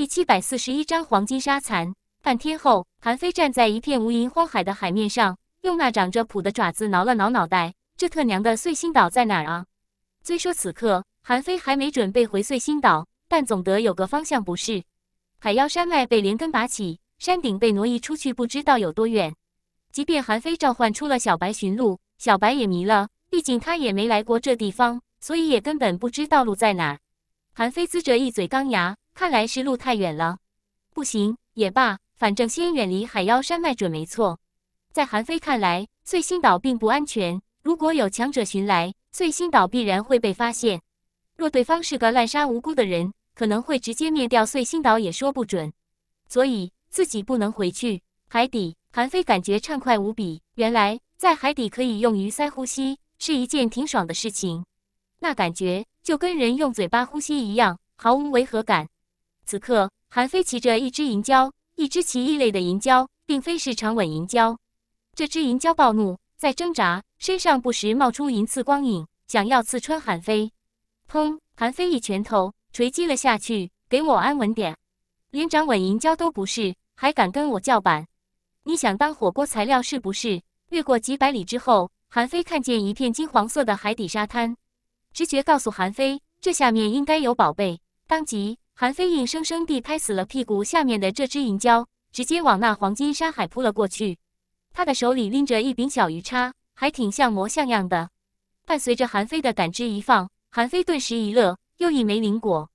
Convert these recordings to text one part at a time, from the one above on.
第七百四十一章黄金沙蚕。半天后，韩非站在一片无垠荒海的海面上，用那长着蹼的爪子挠了挠脑袋。这特娘的碎星岛在哪儿啊？虽说此刻韩非还没准备回碎星岛，但总得有个方向不是？海妖山脉被连根拔起，山顶被挪移出去，不知道有多远。即便韩非召唤出了小白寻路，小白也迷了。毕竟他也没来过这地方，所以也根本不知道路在哪。韩非呲着一嘴钢牙。看来是路太远了，不行也罢，反正先远离海妖山脉准没错。在韩非看来，碎星岛并不安全，如果有强者寻来，碎星岛必然会被发现。若对方是个滥杀无辜的人，可能会直接灭掉碎星岛，也说不准。所以自己不能回去海底。韩非感觉畅快无比，原来在海底可以用鱼鳃呼吸是一件挺爽的事情，那感觉就跟人用嘴巴呼吸一样，毫无违和感。此刻，韩飞骑着一只银蛟，一只奇异类的银蛟，并非是长吻银蛟。这只银蛟暴怒，在挣扎，身上不时冒出银刺光影，想要刺穿韩飞。砰！韩飞一拳头锤击了下去。给我安稳点，连长吻银蛟都不是，还敢跟我叫板？你想当火锅材料是不是？越过几百里之后，韩飞看见一片金黄色的海底沙滩，直觉告诉韩飞，这下面应该有宝贝，当即。韩非硬生生地拍死了屁股下面的这只银蛟，直接往那黄金沙海扑了过去。他的手里拎着一柄小鱼叉，还挺像模像样的。伴随着韩非的感知一放，韩非顿时一乐，又一枚灵果。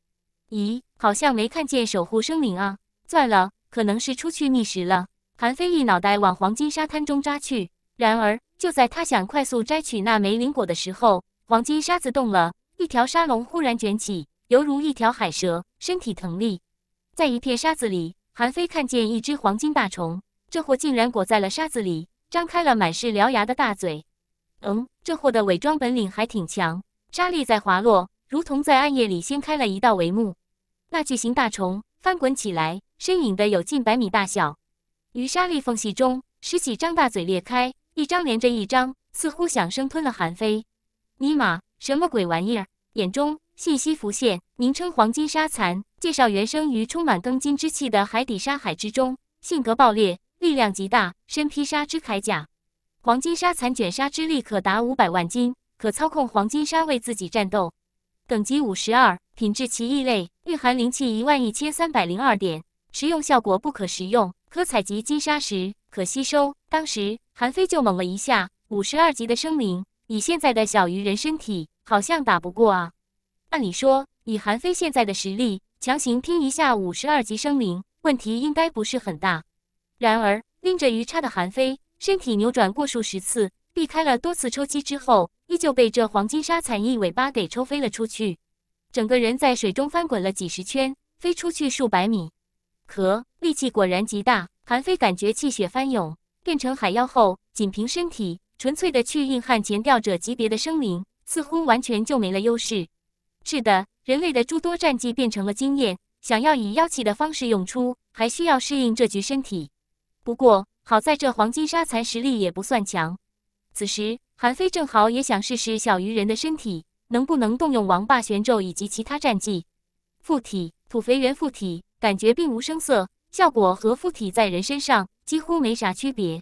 咦，好像没看见守护生灵啊？算了，可能是出去觅食了。韩非一脑袋往黄金沙滩中扎去。然而就在他想快速摘取那枚灵果的时候，黄金沙子动了，一条沙龙忽然卷起，犹如一条海蛇。身体腾立，在一片沙子里，韩非看见一只黄金大虫，这货竟然裹在了沙子里，张开了满是獠牙的大嘴。嗯，这货的伪装本领还挺强。沙粒在滑落，如同在暗夜里掀开了一道帷幕。那巨型大虫翻滚起来，身影的有近百米大小，于沙粒缝隙中，十几张大嘴裂开，一张连着一张，似乎想生吞了韩非。尼玛，什么鬼玩意儿？眼中。信息浮现，名称黄金沙蚕，介绍原生于充满庚金之气的海底沙海之中，性格暴烈，力量极大，身披沙之铠甲。黄金沙蚕卷沙之力可达五百万斤，可操控黄金沙为自己战斗。等级五十二，品质奇异类，蕴含灵气一万一千三百零二点，食用效果不可食用，可采集金沙石，可吸收。当时韩非就猛了一下，五十二级的生灵，以现在的小鱼人身体，好像打不过啊。按理说，以韩非现在的实力，强行拼一下五十二级生灵，问题应该不是很大。然而，拎着鱼叉的韩非身体扭转过数十次，避开了多次抽击之后，依旧被这黄金鲨残翼尾巴给抽飞了出去，整个人在水中翻滚了几十圈，飞出去数百米。可力气果然极大。韩非感觉气血翻涌，变成海妖后，仅凭身体纯粹的去硬汉前钓者级别的生灵，似乎完全就没了优势。是的，人类的诸多战绩变成了经验，想要以妖气的方式用出，还需要适应这具身体。不过好在这黄金沙蚕实力也不算强。此时韩非正好也想试试小鱼人的身体能不能动用王霸玄咒以及其他战绩。附体土肥圆附体，感觉并无声色，效果和附体在人身上几乎没啥区别。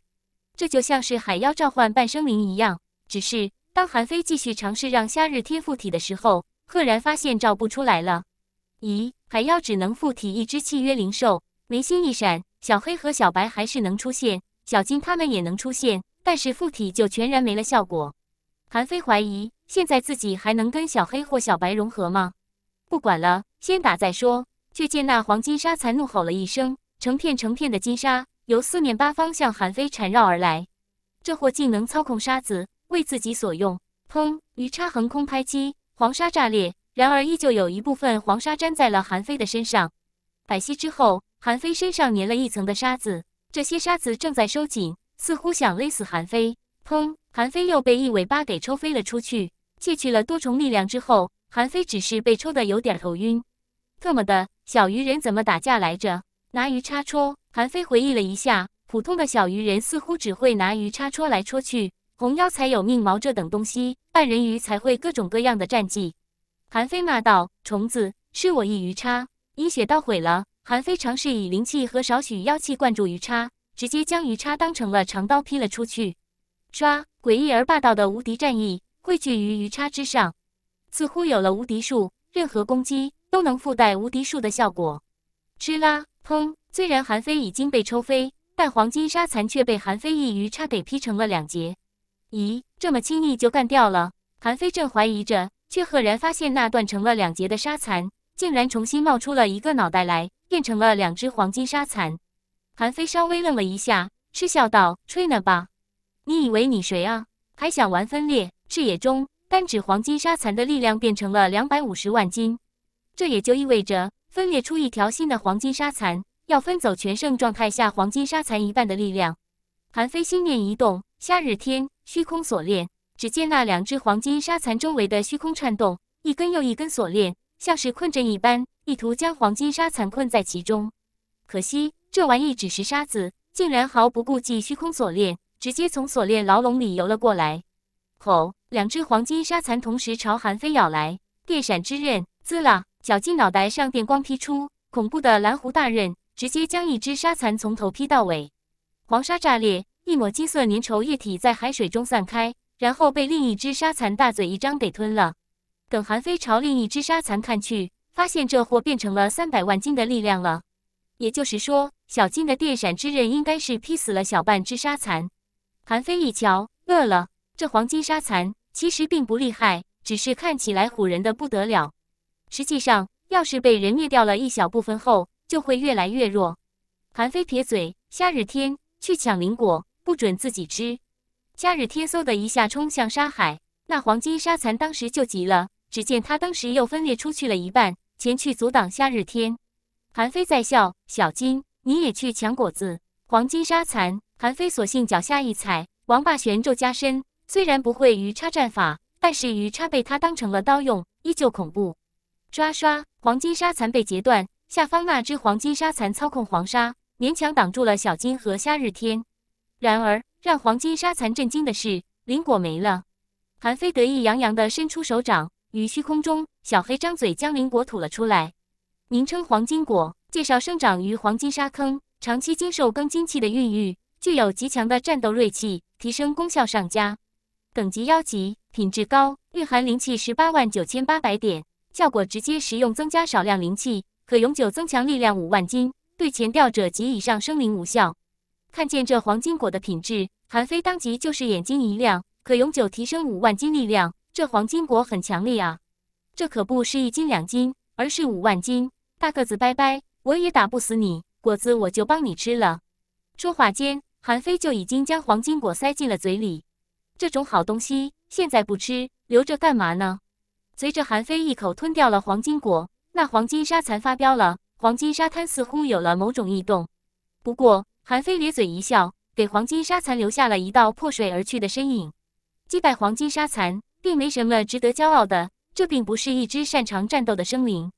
这就像是海妖召唤半生灵一样。只是当韩非继续尝试让虾日贴附体的时候，赫然发现照不出来了。咦，海妖只能附体一只契约灵兽。眉心一闪，小黑和小白还是能出现，小金他们也能出现，但是附体就全然没了效果。韩非怀疑，现在自己还能跟小黑或小白融合吗？不管了，先打再说。却见那黄金沙蚕怒吼了一声，成片成片的金沙由四面八方向韩非缠绕而来。这货竟能操控沙子为自己所用。砰！鱼叉横空拍击。黄沙炸裂，然而依旧有一部分黄沙粘在了韩非的身上。百息之后，韩非身上粘了一层的沙子，这些沙子正在收紧，似乎想勒死韩非。砰！韩非又被一尾巴给抽飞了出去。窃取了多重力量之后，韩非只是被抽的有点头晕。特么的，小鱼人怎么打架来着？拿鱼叉戳？韩非回忆了一下，普通的小鱼人似乎只会拿鱼叉戳来戳去，红妖才有命毛这等东西。半人鱼才会各种各样的战绩，韩非骂道：“虫子，吃我一鱼叉！”阴血刀毁了。韩非尝试以灵气和少许妖气灌注鱼叉，直接将鱼叉当成了长刀劈了出去。唰！诡异而霸道的无敌战意汇聚于鱼叉之上，似乎有了无敌术，任何攻击都能附带无敌术的效果。吃啦！砰！虽然韩非已经被抽飞，但黄金沙蚕却被韩非一鱼叉给劈成了两截。咦，这么轻易就干掉了？韩非正怀疑着，却赫然发现那断成了两截的沙蚕竟然重新冒出了一个脑袋来，变成了两只黄金沙蚕。韩非稍微愣了一下，嗤笑道：“吹呢吧？你以为你谁啊？还想玩分裂？”视野中单指黄金沙蚕的力量变成了两百五十万斤，这也就意味着分裂出一条新的黄金沙蚕要分走全盛状态下黄金沙蚕一半的力量。韩非心念一动，夏日天。虚空锁链，只见那两只黄金沙蚕周围的虚空颤动，一根又一根锁链，像是困阵一般，意图将黄金沙蚕困在其中。可惜这玩意只是沙子，竟然毫不顾忌虚空锁链，直接从锁链牢笼里游了过来。吼！两只黄金沙蚕同时朝韩非咬来，电闪之刃，滋啦！绞尽脑袋上电光劈出，恐怖的蓝狐大刃直接将一只沙蚕从头劈到尾，黄沙炸裂。一抹金色粘稠液体在海水中散开，然后被另一只沙蚕大嘴一张给吞了。等韩非朝另一只沙蚕看去，发现这货变成了三百万斤的力量了。也就是说，小金的电闪之刃应该是劈死了小半只沙蚕。韩非一瞧，饿了。这黄金沙蚕其实并不厉害，只是看起来唬人的不得了。实际上，要是被人灭掉了一小部分后，就会越来越弱。韩非撇嘴：夏日天去抢灵果。不准自己吃！夏日天嗖的一下冲向沙海，那黄金沙蚕当时就急了。只见他当时又分裂出去了一半，前去阻挡夏日天。韩非在笑：“小金，你也去抢果子。”黄金沙蚕，韩非索性脚下一踩，王霸玄咒加身。虽然不会鱼叉战法，但是鱼叉被他当成了刀用，依旧恐怖。刷刷，黄金沙蚕被截断。下方那只黄金沙蚕操控黄沙，勉强挡住了小金和夏日天。然而，让黄金沙蚕震惊的是，灵果没了。韩非得意洋洋地伸出手掌，于虚空中，小黑张嘴将灵果吐了出来。名称：黄金果。介绍：生长于黄金沙坑，长期经受庚金气的孕育，具有极强的战斗锐气，提升功效上佳。等级：妖级，品质高，蕴含灵气十八万九千八百点。效果：直接食用，增加少量灵气，可永久增强力量五万斤。对前调者及以上生灵无效。看见这黄金果的品质，韩非当即就是眼睛一亮。可永久提升五万斤力量，这黄金果很强力啊！这可不是一斤两斤，而是五万斤！大个子拜拜，我也打不死你，果子我就帮你吃了。说话间，韩非就已经将黄金果塞进了嘴里。这种好东西，现在不吃，留着干嘛呢？随着韩非一口吞掉了黄金果，那黄金沙蚕发飙了。黄金沙滩似乎有了某种异动，不过……韩非咧嘴一笑，给黄金沙蚕留下了一道破水而去的身影。击败黄金沙蚕，并没什么值得骄傲的。这并不是一只擅长战斗的生灵，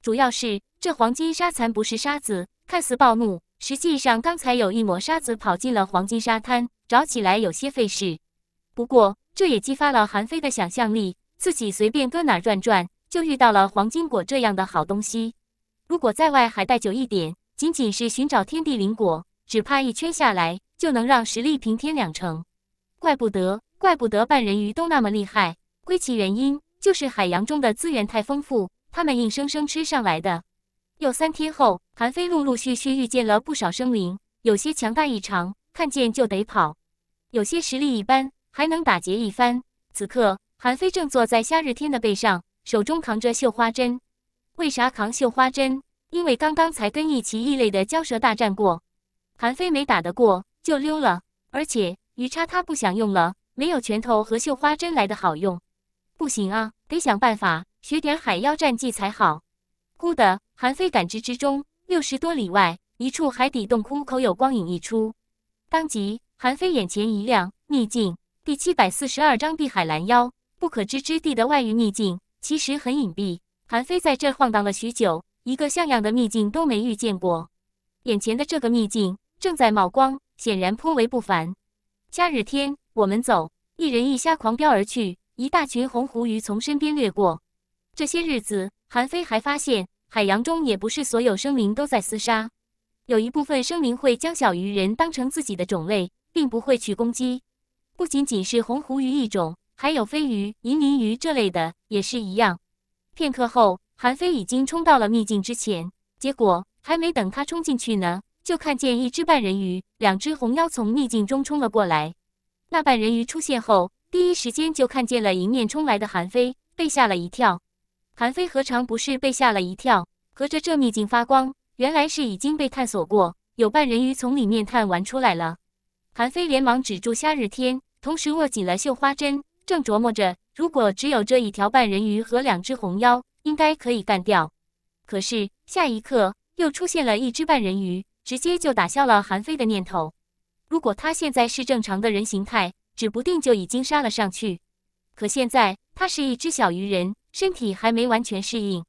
主要是这黄金沙蚕不是沙子，看似暴怒，实际上刚才有一抹沙子跑进了黄金沙滩，找起来有些费事。不过，这也激发了韩非的想象力，自己随便搁哪转转，就遇到了黄金果这样的好东西。如果在外还待久一点，仅仅是寻找天地灵果。只怕一圈下来就能让实力平添两成，怪不得，怪不得半人鱼都那么厉害。归其原因，就是海洋中的资源太丰富，他们硬生生吃上来的。又三天后，韩非陆陆续续遇见了不少生灵，有些强大异常，看见就得跑；有些实力一般，还能打劫一番。此刻，韩非正坐在夏日天的背上，手中扛着绣花针。为啥扛绣花针？因为刚刚才跟一奇异类的蛟蛇大战过。韩非没打得过，就溜了。而且鱼叉他不想用了，没有拳头和绣花针来的好用。不行啊，得想办法学点海妖战技才好。忽的，韩非感知之中，六十多里外一处海底洞窟口有光影溢出。当即，韩非眼前一亮，秘境第七百四十二章碧海蓝妖不可知之地的外域秘境其实很隐蔽。韩非在这晃荡了许久，一个像样的秘境都没遇见过，眼前的这个秘境。正在冒光，显然颇为不凡。夏日天，我们走，一人一虾狂飙而去，一大群红狐鱼从身边掠过。这些日子，韩非还发现，海洋中也不是所有生灵都在厮杀，有一部分生灵会将小鱼人当成自己的种类，并不会去攻击。不仅仅是红狐鱼一种，还有飞鱼、银鳞鱼这类的也是一样。片刻后，韩非已经冲到了秘境之前，结果还没等他冲进去呢。就看见一只半人鱼，两只红妖从秘境中冲了过来。那半人鱼出现后，第一时间就看见了迎面冲来的韩非，被吓了一跳。韩非何尝不是被吓了一跳？合着这秘境发光，原来是已经被探索过，有半人鱼从里面探玩出来了。韩非连忙止住夏日天，同时握紧了绣花针，正琢磨着，如果只有这一条半人鱼和两只红妖，应该可以干掉。可是下一刻，又出现了一只半人鱼。直接就打消了韩非的念头。如果他现在是正常的人形态，指不定就已经杀了上去。可现在他是一只小鱼人，身体还没完全适应，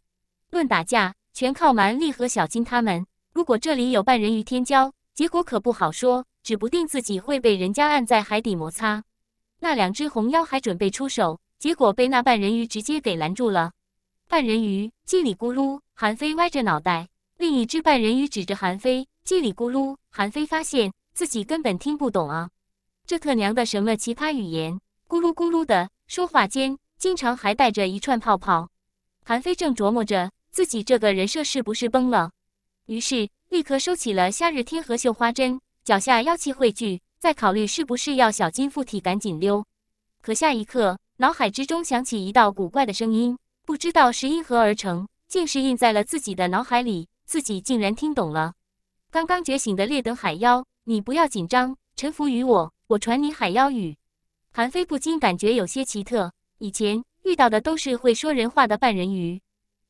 论打架全靠蛮力和小金他们。如果这里有半人鱼天骄，结果可不好说，指不定自己会被人家按在海底摩擦。那两只红妖还准备出手，结果被那半人鱼直接给拦住了。半人鱼叽里咕噜，韩非歪着脑袋，另一只半人鱼指着韩非。叽里咕噜，韩非发现自己根本听不懂啊！这特娘的什么奇葩语言？咕噜咕噜的说话间，经常还带着一串泡泡。韩非正琢磨着自己这个人设是不是崩了，于是立刻收起了夏日天和绣花针，脚下妖气汇聚，在考虑是不是要小金附体赶紧溜。可下一刻，脑海之中响起一道古怪的声音，不知道是因何而成，竟是印在了自己的脑海里，自己竟然听懂了。刚刚觉醒的劣等海妖，你不要紧张，臣服于我，我传你海妖语。韩非不禁感觉有些奇特，以前遇到的都是会说人话的半人鱼，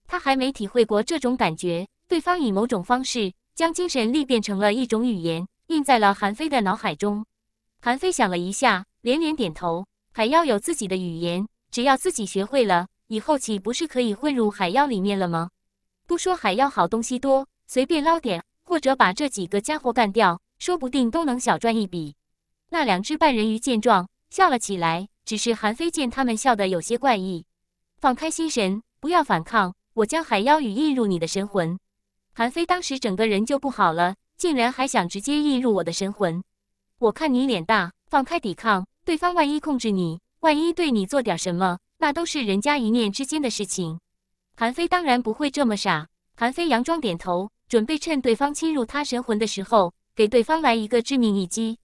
他还没体会过这种感觉。对方以某种方式将精神力变成了一种语言，印在了韩非的脑海中。韩非想了一下，连连点头。海妖有自己的语言，只要自己学会了，以后岂不是可以混入海妖里面了吗？不说海妖好东西多，随便捞点。或者把这几个家伙干掉，说不定都能小赚一笔。那两只半人鱼见状笑了起来，只是韩非见他们笑得有些怪异，放开心神，不要反抗。我将海妖语印入你的神魂。韩非当时整个人就不好了，竟然还想直接印入我的神魂。我看你脸大，放开抵抗。对方万一控制你，万一对你做点什么，那都是人家一念之间的事情。韩非当然不会这么傻。韩非佯装点头。准备趁对方侵入他神魂的时候，给对方来一个致命一击。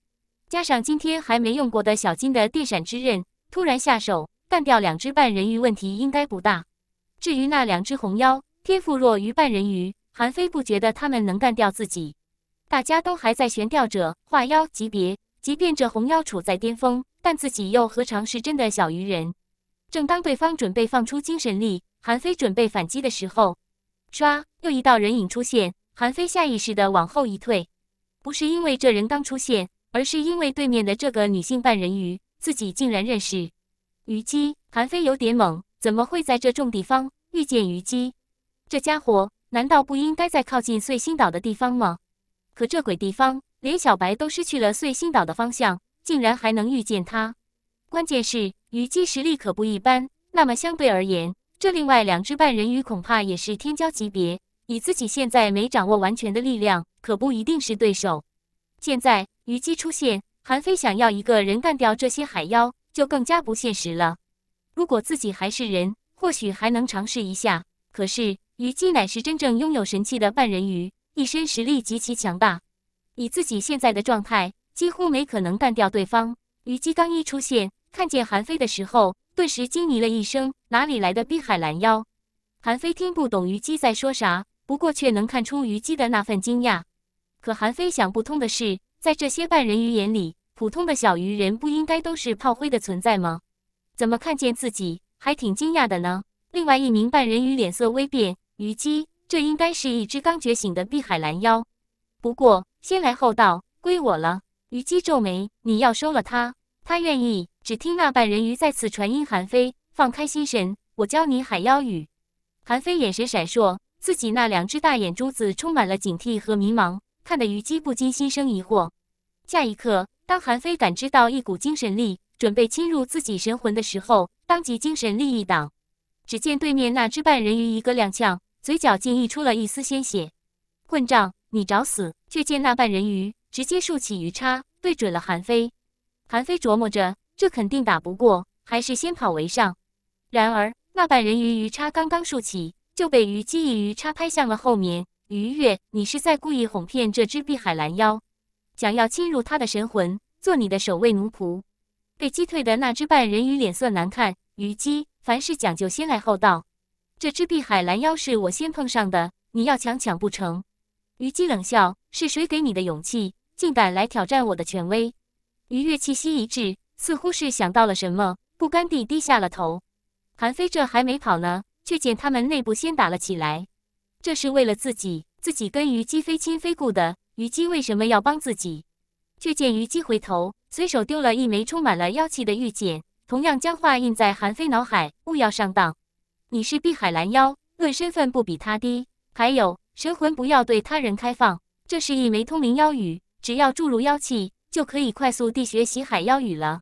加上今天还没用过的小金的电闪之刃，突然下手干掉两只半人鱼，问题应该不大。至于那两只红妖，天赋弱于半人鱼，韩非不觉得他们能干掉自己。大家都还在悬吊着化妖级别，即便这红妖处在巅峰，但自己又何尝是真的小鱼人？正当对方准备放出精神力，韩非准备反击的时候。唰！又一道人影出现，韩非下意识地往后一退，不是因为这人刚出现，而是因为对面的这个女性半人鱼，自己竟然认识虞姬。韩非有点懵，怎么会在这种地方遇见虞姬？这家伙难道不应该在靠近碎星岛的地方吗？可这鬼地方，连小白都失去了碎星岛的方向，竟然还能遇见他？关键是虞姬实力可不一般，那么相对而言。这另外两只半人鱼恐怕也是天骄级别，以自己现在没掌握完全的力量，可不一定是对手。现在虞姬出现，韩非想要一个人干掉这些海妖，就更加不现实了。如果自己还是人，或许还能尝试一下。可是虞姬乃是真正拥有神器的半人鱼，一身实力极其强大，以自己现在的状态，几乎没可能干掉对方。虞姬刚一出现，看见韩非的时候。顿时惊疑了一声：“哪里来的碧海蓝妖？”韩非听不懂虞姬在说啥，不过却能看出虞姬的那份惊讶。可韩非想不通的是，在这些半人鱼眼里，普通的小鱼人不应该都是炮灰的存在吗？怎么看见自己还挺惊讶的呢？另外一名半人鱼脸色微变：“虞姬，这应该是一只刚觉醒的碧海蓝妖。不过先来后到，归我了。”虞姬皱眉：“你要收了他？”他愿意。只听那半人鱼再次传音韩非：“放开心神，我教你海妖语。”韩非眼神闪烁，自己那两只大眼珠子充满了警惕和迷茫，看得虞姬不禁心生疑惑。下一刻，当韩非感知到一股精神力准备侵入自己神魂的时候，当即精神力一挡。只见对面那只半人鱼一个踉跄，嘴角竟溢出了一丝鲜血。“混账，你找死！”却见那半人鱼直接竖起鱼叉，对准了韩非。韩非琢磨着，这肯定打不过，还是先跑为上。然而，那半人鱼鱼叉刚刚竖起，就被虞姬一鱼叉拍向了后面。鱼越，你是在故意哄骗这只碧海蓝妖，想要侵入他的神魂，做你的守卫奴仆？被击退的那只半人鱼脸色难看。虞姬，凡事讲究先来后到，这只碧海蓝妖是我先碰上的，你要抢抢不成？虞姬冷笑：“是谁给你的勇气，竟敢来挑战我的权威？”愉悦气息一滞，似乎是想到了什么，不甘地低下了头。韩非这还没跑呢，却见他们内部先打了起来。这是为了自己？自己跟虞姬非亲非故的，虞姬为什么要帮自己？却见虞姬回头，随手丢了一枚充满了妖气的玉简，同样将话印在韩非脑海：勿要上当，你是碧海蓝妖，论身份不比他低。还有，神魂不要对他人开放，这是一枚通灵妖语，只要注入妖气。就可以快速地学习海妖语了。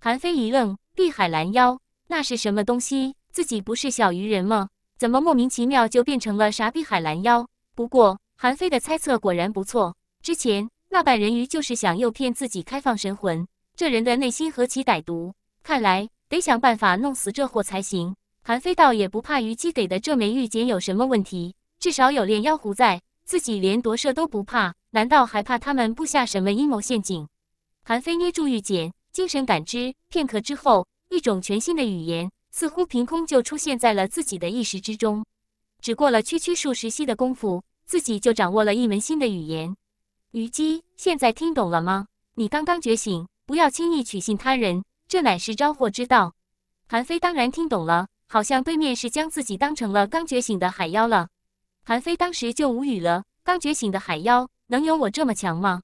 韩非一愣，碧海蓝妖那是什么东西？自己不是小鱼人吗？怎么莫名其妙就变成了啥碧海蓝妖？不过韩非的猜测果然不错，之前那半人鱼就是想诱骗自己开放神魂，这人的内心何其歹毒！看来得想办法弄死这货才行。韩非倒也不怕虞姬给的这枚玉简有什么问题，至少有炼妖壶在。自己连夺舍都不怕，难道还怕他们布下什么阴谋陷阱？韩非捏住玉简，精神感知片刻之后，一种全新的语言似乎凭空就出现在了自己的意识之中。只过了区区数十息的功夫，自己就掌握了一门新的语言。虞姬，现在听懂了吗？你刚刚觉醒，不要轻易取信他人，这乃是招祸之道。韩非当然听懂了，好像对面是将自己当成了刚觉醒的海妖了。韩非当时就无语了，刚觉醒的海妖能有我这么强吗？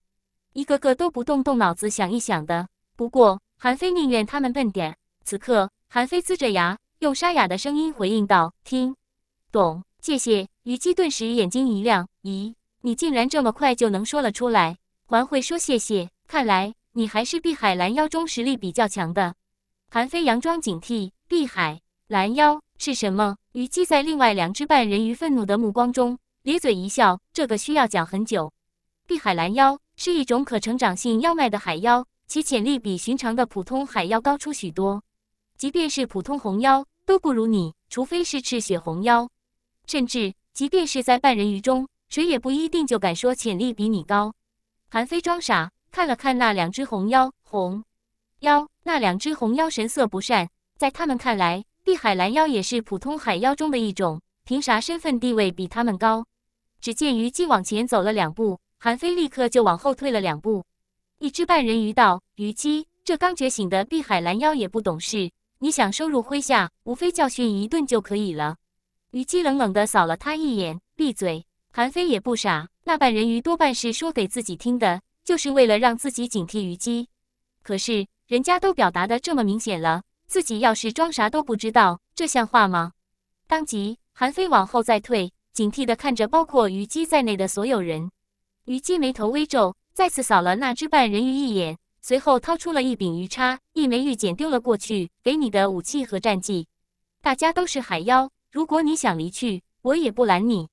一个个都不动动脑子想一想的。不过韩非宁愿他们笨点。此刻，韩非呲着牙，用沙哑的声音回应道：“听懂，谢谢。”虞姬顿时眼睛一亮：“咦，你竟然这么快就能说了出来，还会说谢谢？看来你还是碧海蓝妖中实力比较强的。”韩非佯装警惕：“碧海蓝妖。”是什么？虞姬在另外两只半人鱼愤怒的目光中咧嘴一笑。这个需要讲很久。碧海蓝妖是一种可成长性妖脉的海妖，其潜力比寻常的普通海妖高出许多。即便是普通红妖都不如你，除非是赤血红妖。甚至，即便是在半人鱼中，谁也不一定就敢说潜力比你高。韩非装傻，看了看那两只红妖，红妖那两只红妖神色不善，在他们看来。碧海蓝妖也是普通海妖中的一种，凭啥身份地位比他们高？只见虞姬往前走了两步，韩非立刻就往后退了两步。一只半人鱼道：“虞姬，这刚觉醒的碧海蓝妖也不懂事，你想收入麾下，无非教训一顿就可以了。”虞姬冷冷地扫了他一眼，闭嘴。韩非也不傻，那半人鱼多半是说给自己听的，就是为了让自己警惕虞姬。可是人家都表达的这么明显了。自己要是装啥都不知道，这像话吗？当即，韩非往后再退，警惕地看着包括虞姬在内的所有人。虞姬眉头微皱，再次扫了那只半人鱼一眼，随后掏出了一柄鱼叉，一枚玉简丢了过去：“给你的武器和战绩。大家都是海妖，如果你想离去，我也不拦你；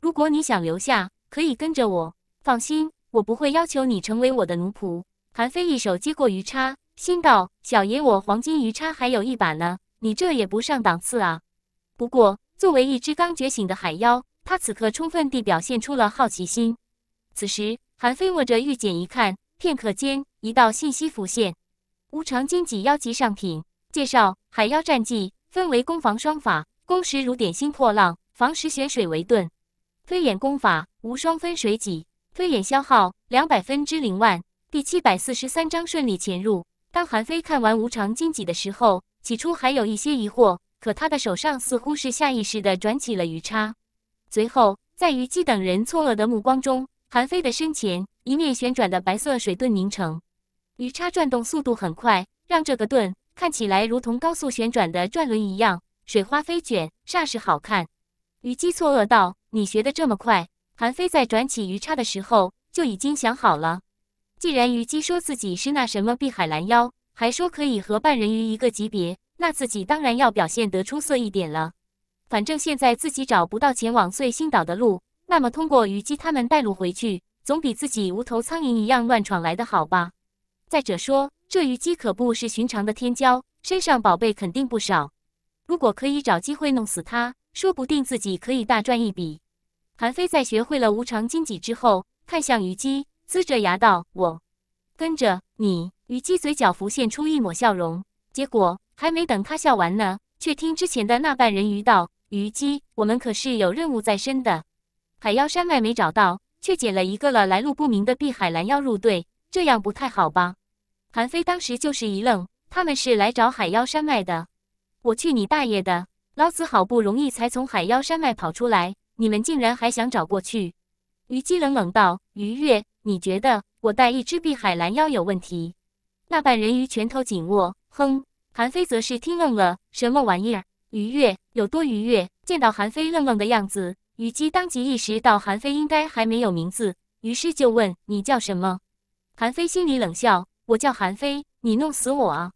如果你想留下，可以跟着我。放心，我不会要求你成为我的奴仆。”韩非一手接过鱼叉。心道：“小爷我黄金鱼叉还有一把呢，你这也不上档次啊。”不过，作为一只刚觉醒的海妖，它此刻充分地表现出了好奇心。此时，韩飞握着玉简一看，片刻间，一道信息浮现：“无常金脊妖级上品介绍：海妖战技分为攻防双法，攻时如点心破浪，防时选水为盾。推演功法：无双分水脊。推演消耗：两百分之零万。第七百四十三章顺利潜入。”当韩非看完无常金戟的时候，起初还有一些疑惑，可他的手上似乎是下意识地转起了鱼叉。随后，在虞姬等人错愕的目光中，韩非的身前一面旋转的白色水盾凝成，鱼叉转动速度很快，让这个盾看起来如同高速旋转的转轮一样，水花飞卷，煞是好看。虞姬错愕道：“你学得这么快？”韩非在转起鱼叉的时候就已经想好了。既然虞姬说自己是那什么碧海蓝妖，还说可以和半人鱼一个级别，那自己当然要表现得出色一点了。反正现在自己找不到前往碎星岛的路，那么通过虞姬他们带路回去，总比自己无头苍蝇一样乱闯来的好吧？再者说，这虞姬可不是寻常的天骄，身上宝贝肯定不少。如果可以找机会弄死他，说不定自己可以大赚一笔。韩非在学会了无常金戟之后，看向虞姬。呲着牙道：“我跟着你。”虞姬嘴角浮现出一抹笑容。结果还没等他笑完呢，却听之前的那半人鱼道：“虞姬，我们可是有任务在身的。海妖山脉没找到，却捡了一个了来路不明的碧海蓝妖入队，这样不太好吧？”韩非当时就是一愣：“他们是来找海妖山脉的？我去你大爷的！老子好不容易才从海妖山脉跑出来，你们竟然还想找过去？”虞姬冷冷道：“愉悦。你觉得我带一只碧海蓝妖有问题？那半人鱼拳头紧握，哼！韩非则是听愣了，什么玩意儿？愉悦有多愉悦？见到韩非愣愣的样子，虞姬当即意识到韩非应该还没有名字，于是就问：“你叫什么？”韩非心里冷笑：“我叫韩非，你弄死我啊！”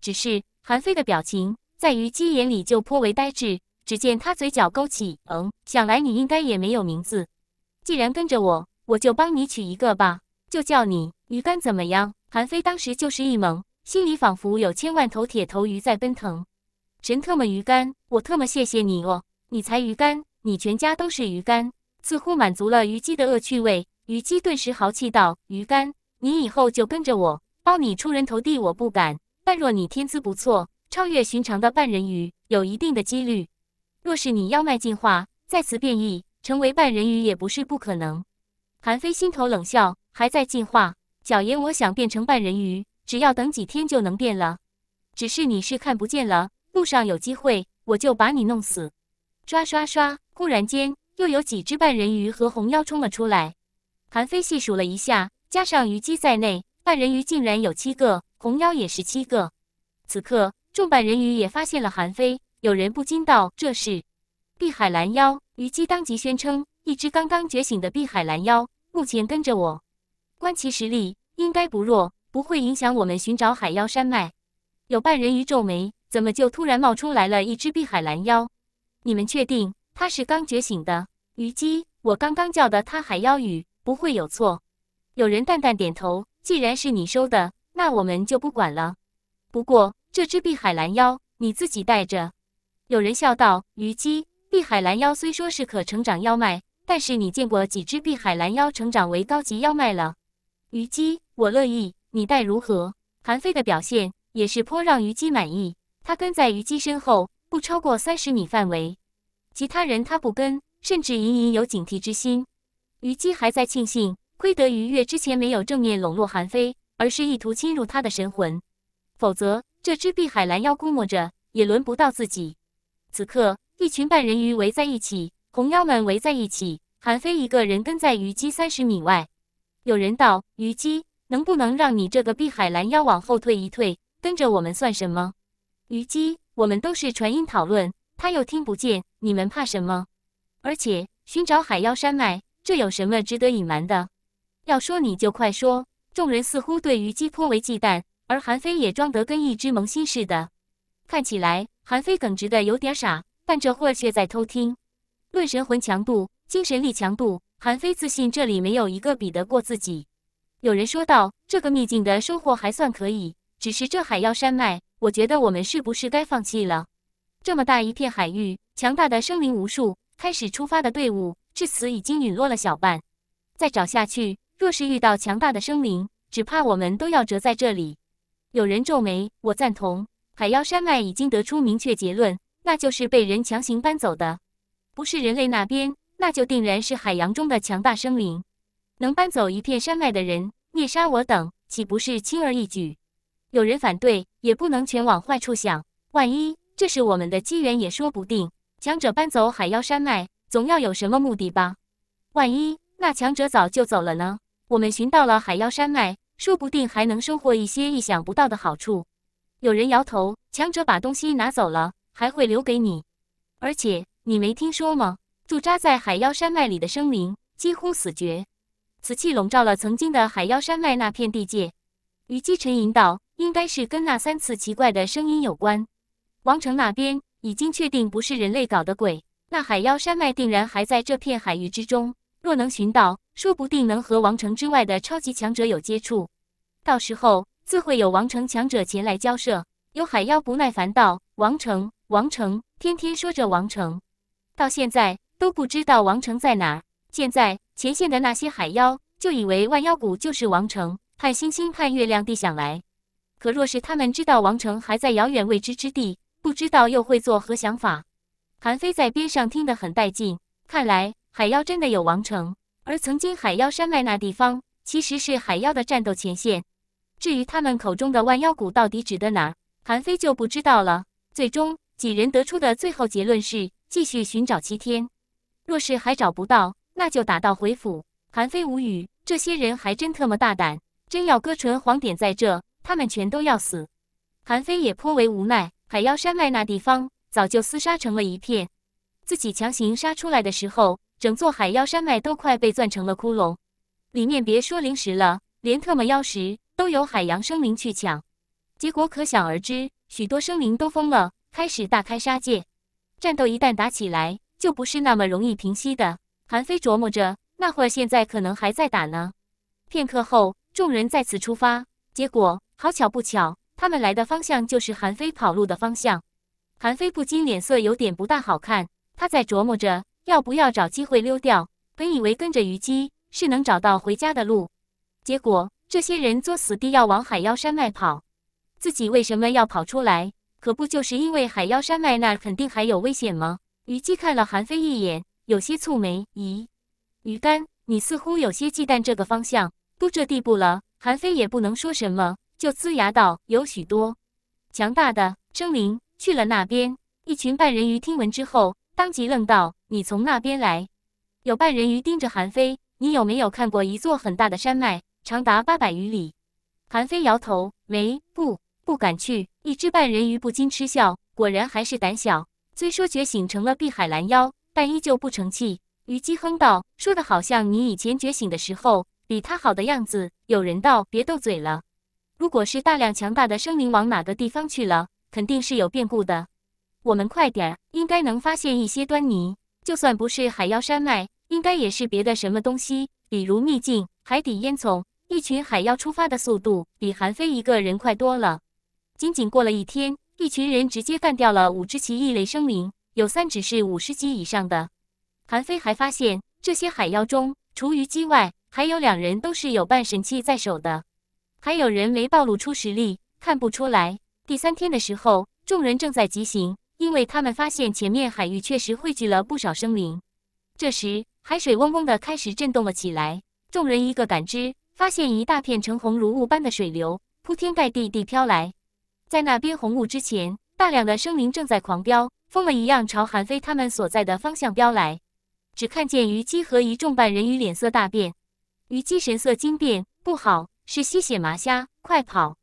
只是韩非的表情在虞姬眼里就颇为呆滞。只见他嘴角勾起：“嗯，想来你应该也没有名字。既然跟着我。”我就帮你取一个吧，就叫你鱼竿怎么样？韩非当时就是一懵，心里仿佛有千万头铁头鱼在奔腾。神特么鱼竿，我特么谢谢你哦！你才鱼竿，你全家都是鱼竿，似乎满足了虞姬的恶趣味。虞姬顿时豪气道：“鱼竿，你以后就跟着我，包你出人头地。我不敢，但若你天资不错，超越寻常的半人鱼，有一定的几率。若是你要脉进化，再次变异，成为半人鱼也不是不可能。”韩飞心头冷笑，还在进化，小爷我想变成半人鱼，只要等几天就能变了。只是你是看不见了。路上有机会，我就把你弄死。刷刷刷！忽然间，又有几只半人鱼和红妖冲了出来。韩飞细数了一下，加上虞姬在内，半人鱼竟然有七个，红妖也是七个。此刻，众半人鱼也发现了韩飞，有人不禁道：“这是碧海蓝妖。”虞姬当即宣称。一只刚刚觉醒的碧海蓝妖，目前跟着我，观其实力应该不弱，不会影响我们寻找海妖山脉。有半人鱼皱眉，怎么就突然冒出来了一只碧海蓝妖？你们确定它是刚觉醒的？虞姬，我刚刚叫的它海妖语不会有错。有人淡淡点头，既然是你收的，那我们就不管了。不过这只碧海蓝妖你自己带着。有人笑道，虞姬，碧海蓝妖虽说是可成长妖脉。但是你见过几只碧海蓝妖成长为高级妖脉了？虞姬，我乐意，你待如何？韩非的表现也是颇让虞姬满意，他跟在虞姬身后不超过三十米范围，其他人他不跟，甚至隐隐有警惕之心。虞姬还在庆幸，亏得于月之前没有正面笼络韩非，而是意图侵入他的神魂，否则这只碧海蓝妖估摸着也轮不到自己。此刻，一群半人鱼围在一起。红妖们围在一起，韩非一个人跟在虞姬三十米外。有人道：“虞姬，能不能让你这个碧海蓝妖往后退一退，跟着我们算什么？”虞姬，我们都是传音讨论，他又听不见，你们怕什么？而且寻找海妖山脉，这有什么值得隐瞒的？要说你就快说！众人似乎对虞姬颇为忌惮，而韩非也装得跟一只萌新似的。看起来韩非耿直的有点傻，但这货却在偷听。论神魂强度、精神力强度，韩非自信这里没有一个比得过自己。有人说道：“这个秘境的收获还算可以，只是这海妖山脉，我觉得我们是不是该放弃了？这么大一片海域，强大的生灵无数，开始出发的队伍至此已经陨落了小半，再找下去，若是遇到强大的生灵，只怕我们都要折在这里。”有人皱眉：“我赞同，海妖山脉已经得出明确结论，那就是被人强行搬走的。”不是人类那边，那就定然是海洋中的强大生灵。能搬走一片山脉的人，灭杀我等岂不是轻而易举？有人反对，也不能全往坏处想。万一这是我们的机缘，也说不定。强者搬走海妖山脉，总要有什么目的吧？万一那强者早就走了呢？我们寻到了海妖山脉，说不定还能收获一些意想不到的好处。有人摇头：强者把东西拿走了，还会留给你？而且。你没听说吗？驻扎在海妖山脉里的生灵几乎死绝，瓷气笼罩了曾经的海妖山脉那片地界。虞姬沉吟道：“应该是跟那三次奇怪的声音有关。王城那边已经确定不是人类搞的鬼，那海妖山脉定然还在这片海域之中。若能寻到，说不定能和王城之外的超级强者有接触。到时候自会有王城强者前来交涉。有海妖不耐烦道：“王城，王城，天天说着王城。”到现在都不知道王城在哪儿。现在前线的那些海妖就以为万妖谷就是王城，盼星星盼月亮地想来。可若是他们知道王城还在遥远未知之地，不知道又会作何想法？韩非在边上听得很带劲。看来海妖真的有王城，而曾经海妖山脉那地方其实是海妖的战斗前线。至于他们口中的万妖谷到底指的哪，韩非就不知道了。最终几人得出的最后结论是。继续寻找七天，若是还找不到，那就打道回府。韩非无语，这些人还真特么大胆，真要割唇黄点在这，他们全都要死。韩非也颇为无奈，海妖山脉那地方早就厮杀成了一片，自己强行杀出来的时候，整座海妖山脉都快被钻成了窟窿，里面别说灵石了，连特么妖石都有海洋生灵去抢，结果可想而知，许多生灵都疯了，开始大开杀戒。战斗一旦打起来，就不是那么容易平息的。韩非琢磨着，那会儿现在可能还在打呢。片刻后，众人再次出发。结果，好巧不巧，他们来的方向就是韩非跑路的方向。韩非不禁脸色有点不大好看，他在琢磨着要不要找机会溜掉。本以为跟着虞姬是能找到回家的路，结果这些人作死地要往海妖山脉跑，自己为什么要跑出来？可不就是因为海妖山脉那儿肯定还有危险吗？虞姬看了韩非一眼，有些蹙眉。咦，虞干，你似乎有些忌惮这个方向。都这地步了，韩非也不能说什么，就呲牙道：“有许多强大的生灵去了那边。”一群半人鱼听闻之后，当即愣道：“你从那边来？”有半人鱼盯着韩非：“你有没有看过一座很大的山脉，长达八百余里？”韩非摇头：“没，不。”不敢去，一只半人鱼不禁嗤笑：“果然还是胆小。虽说觉醒成了碧海蓝妖，但依旧不成器。”虞姬哼道：“说的好像你以前觉醒的时候比他好的样子。”有人道：“别斗嘴了。如果是大量强大的生灵往哪个地方去了，肯定是有变故的。我们快点儿，应该能发现一些端倪。就算不是海妖山脉，应该也是别的什么东西，比如秘境、海底烟囱。一群海妖出发的速度比韩非一个人快多了。”仅仅过了一天，一群人直接干掉了五只奇异类生灵，有三只是五十级以上的。韩非还发现，这些海妖中除虞姬外，还有两人都是有半神器在手的，还有人没暴露出实力，看不出来。第三天的时候，众人正在急行，因为他们发现前面海域确实汇聚了不少生灵。这时，海水嗡嗡的开始震动了起来，众人一个感知，发现一大片橙红如雾般的水流铺天盖地地飘来。在那边红雾之前，大量的生灵正在狂飙，疯了一样朝韩非他们所在的方向飙来。只看见虞姬和一众半人鱼脸色大变，虞姬神色惊变，不好，是吸血麻虾，快跑！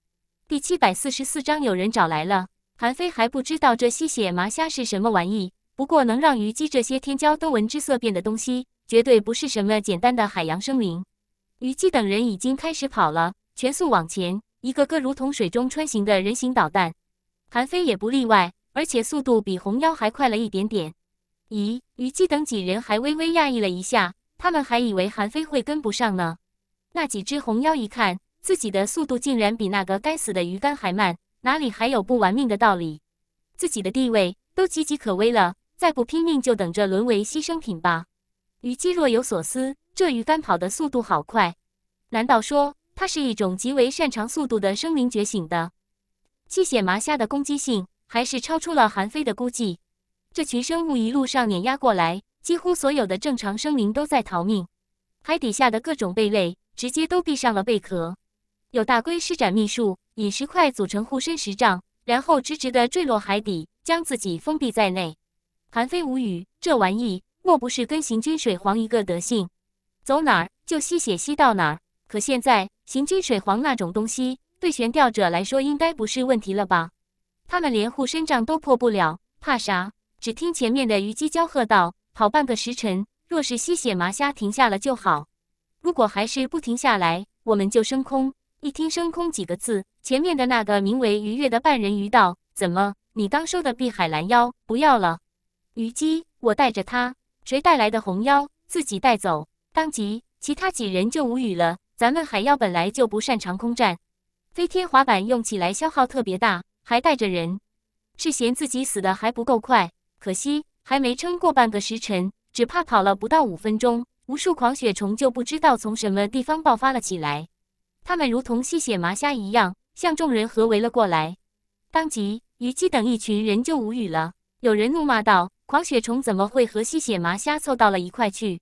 第七百四十四章有人找来了。韩非还不知道这吸血麻虾是什么玩意，不过能让虞姬这些天骄都闻之色变的东西，绝对不是什么简单的海洋生灵。虞姬等人已经开始跑了，全速往前。一个个如同水中穿行的人形导弹，韩非也不例外，而且速度比红妖还快了一点点。咦，虞姬等几人还微微讶异了一下，他们还以为韩非会跟不上呢。那几只红妖一看，自己的速度竟然比那个该死的鱼竿还慢，哪里还有不玩命的道理？自己的地位都岌岌可危了，再不拼命就等着沦为牺牲品吧。虞姬若有所思，这鱼竿跑的速度好快，难道说？它是一种极为擅长速度的生灵觉醒的，气血麻虾的攻击性还是超出了韩非的估计。这群生物一路上碾压过来，几乎所有的正常生灵都在逃命。海底下的各种贝类直接都闭上了贝壳，有大龟施展秘术，以石块组成护身石障，然后直直的坠落海底，将自己封闭在内。韩非无语，这玩意莫不是跟行军水皇一个德性，走哪儿就吸血吸到哪儿。可现在行军水皇那种东西，对悬吊者来说应该不是问题了吧？他们连护身障都破不了，怕啥？只听前面的虞姬娇喝道：“跑半个时辰，若是吸血麻虾停下了就好。如果还是不停下来，我们就升空。”一听“升空”几个字，前面的那个名为鱼悦的半人鱼道：“怎么？你刚收的碧海蓝妖不要了？”虞姬，我带着他。谁带来的红妖，自己带走。当即，其他几人就无语了。咱们海妖本来就不擅长空战，飞天滑板用起来消耗特别大，还带着人，是嫌自己死的还不够快？可惜还没撑过半个时辰，只怕跑了不到五分钟，无数狂血虫就不知道从什么地方爆发了起来，他们如同吸血麻虾一样，向众人合围了过来。当即虞姬等一群人就无语了，有人怒骂道：“狂血虫怎么会和吸血麻虾凑到了一块去？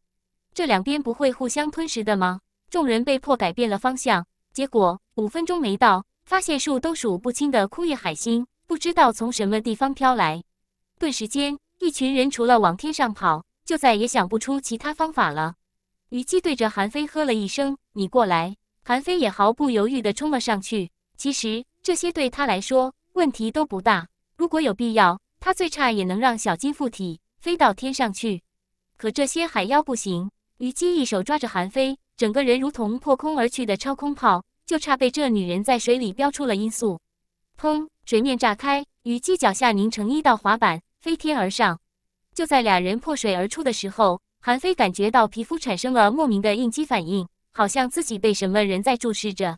这两边不会互相吞噬的吗？”众人被迫改变了方向，结果五分钟没到，发现数都数不清的枯叶海星不知道从什么地方飘来，顿时间，一群人除了往天上跑，就再也想不出其他方法了。虞姬对着韩非喝了一声：“你过来！”韩非也毫不犹豫地冲了上去。其实这些对他来说问题都不大，如果有必要，他最差也能让小鸡附体飞到天上去。可这些海妖不行，虞姬一手抓着韩非。整个人如同破空而去的超空炮，就差被这女人在水里飙出了音速。砰！水面炸开，与季脚下凝成一道滑板，飞天而上。就在俩人破水而出的时候，韩飞感觉到皮肤产生了莫名的应激反应，好像自己被什么人在注视着。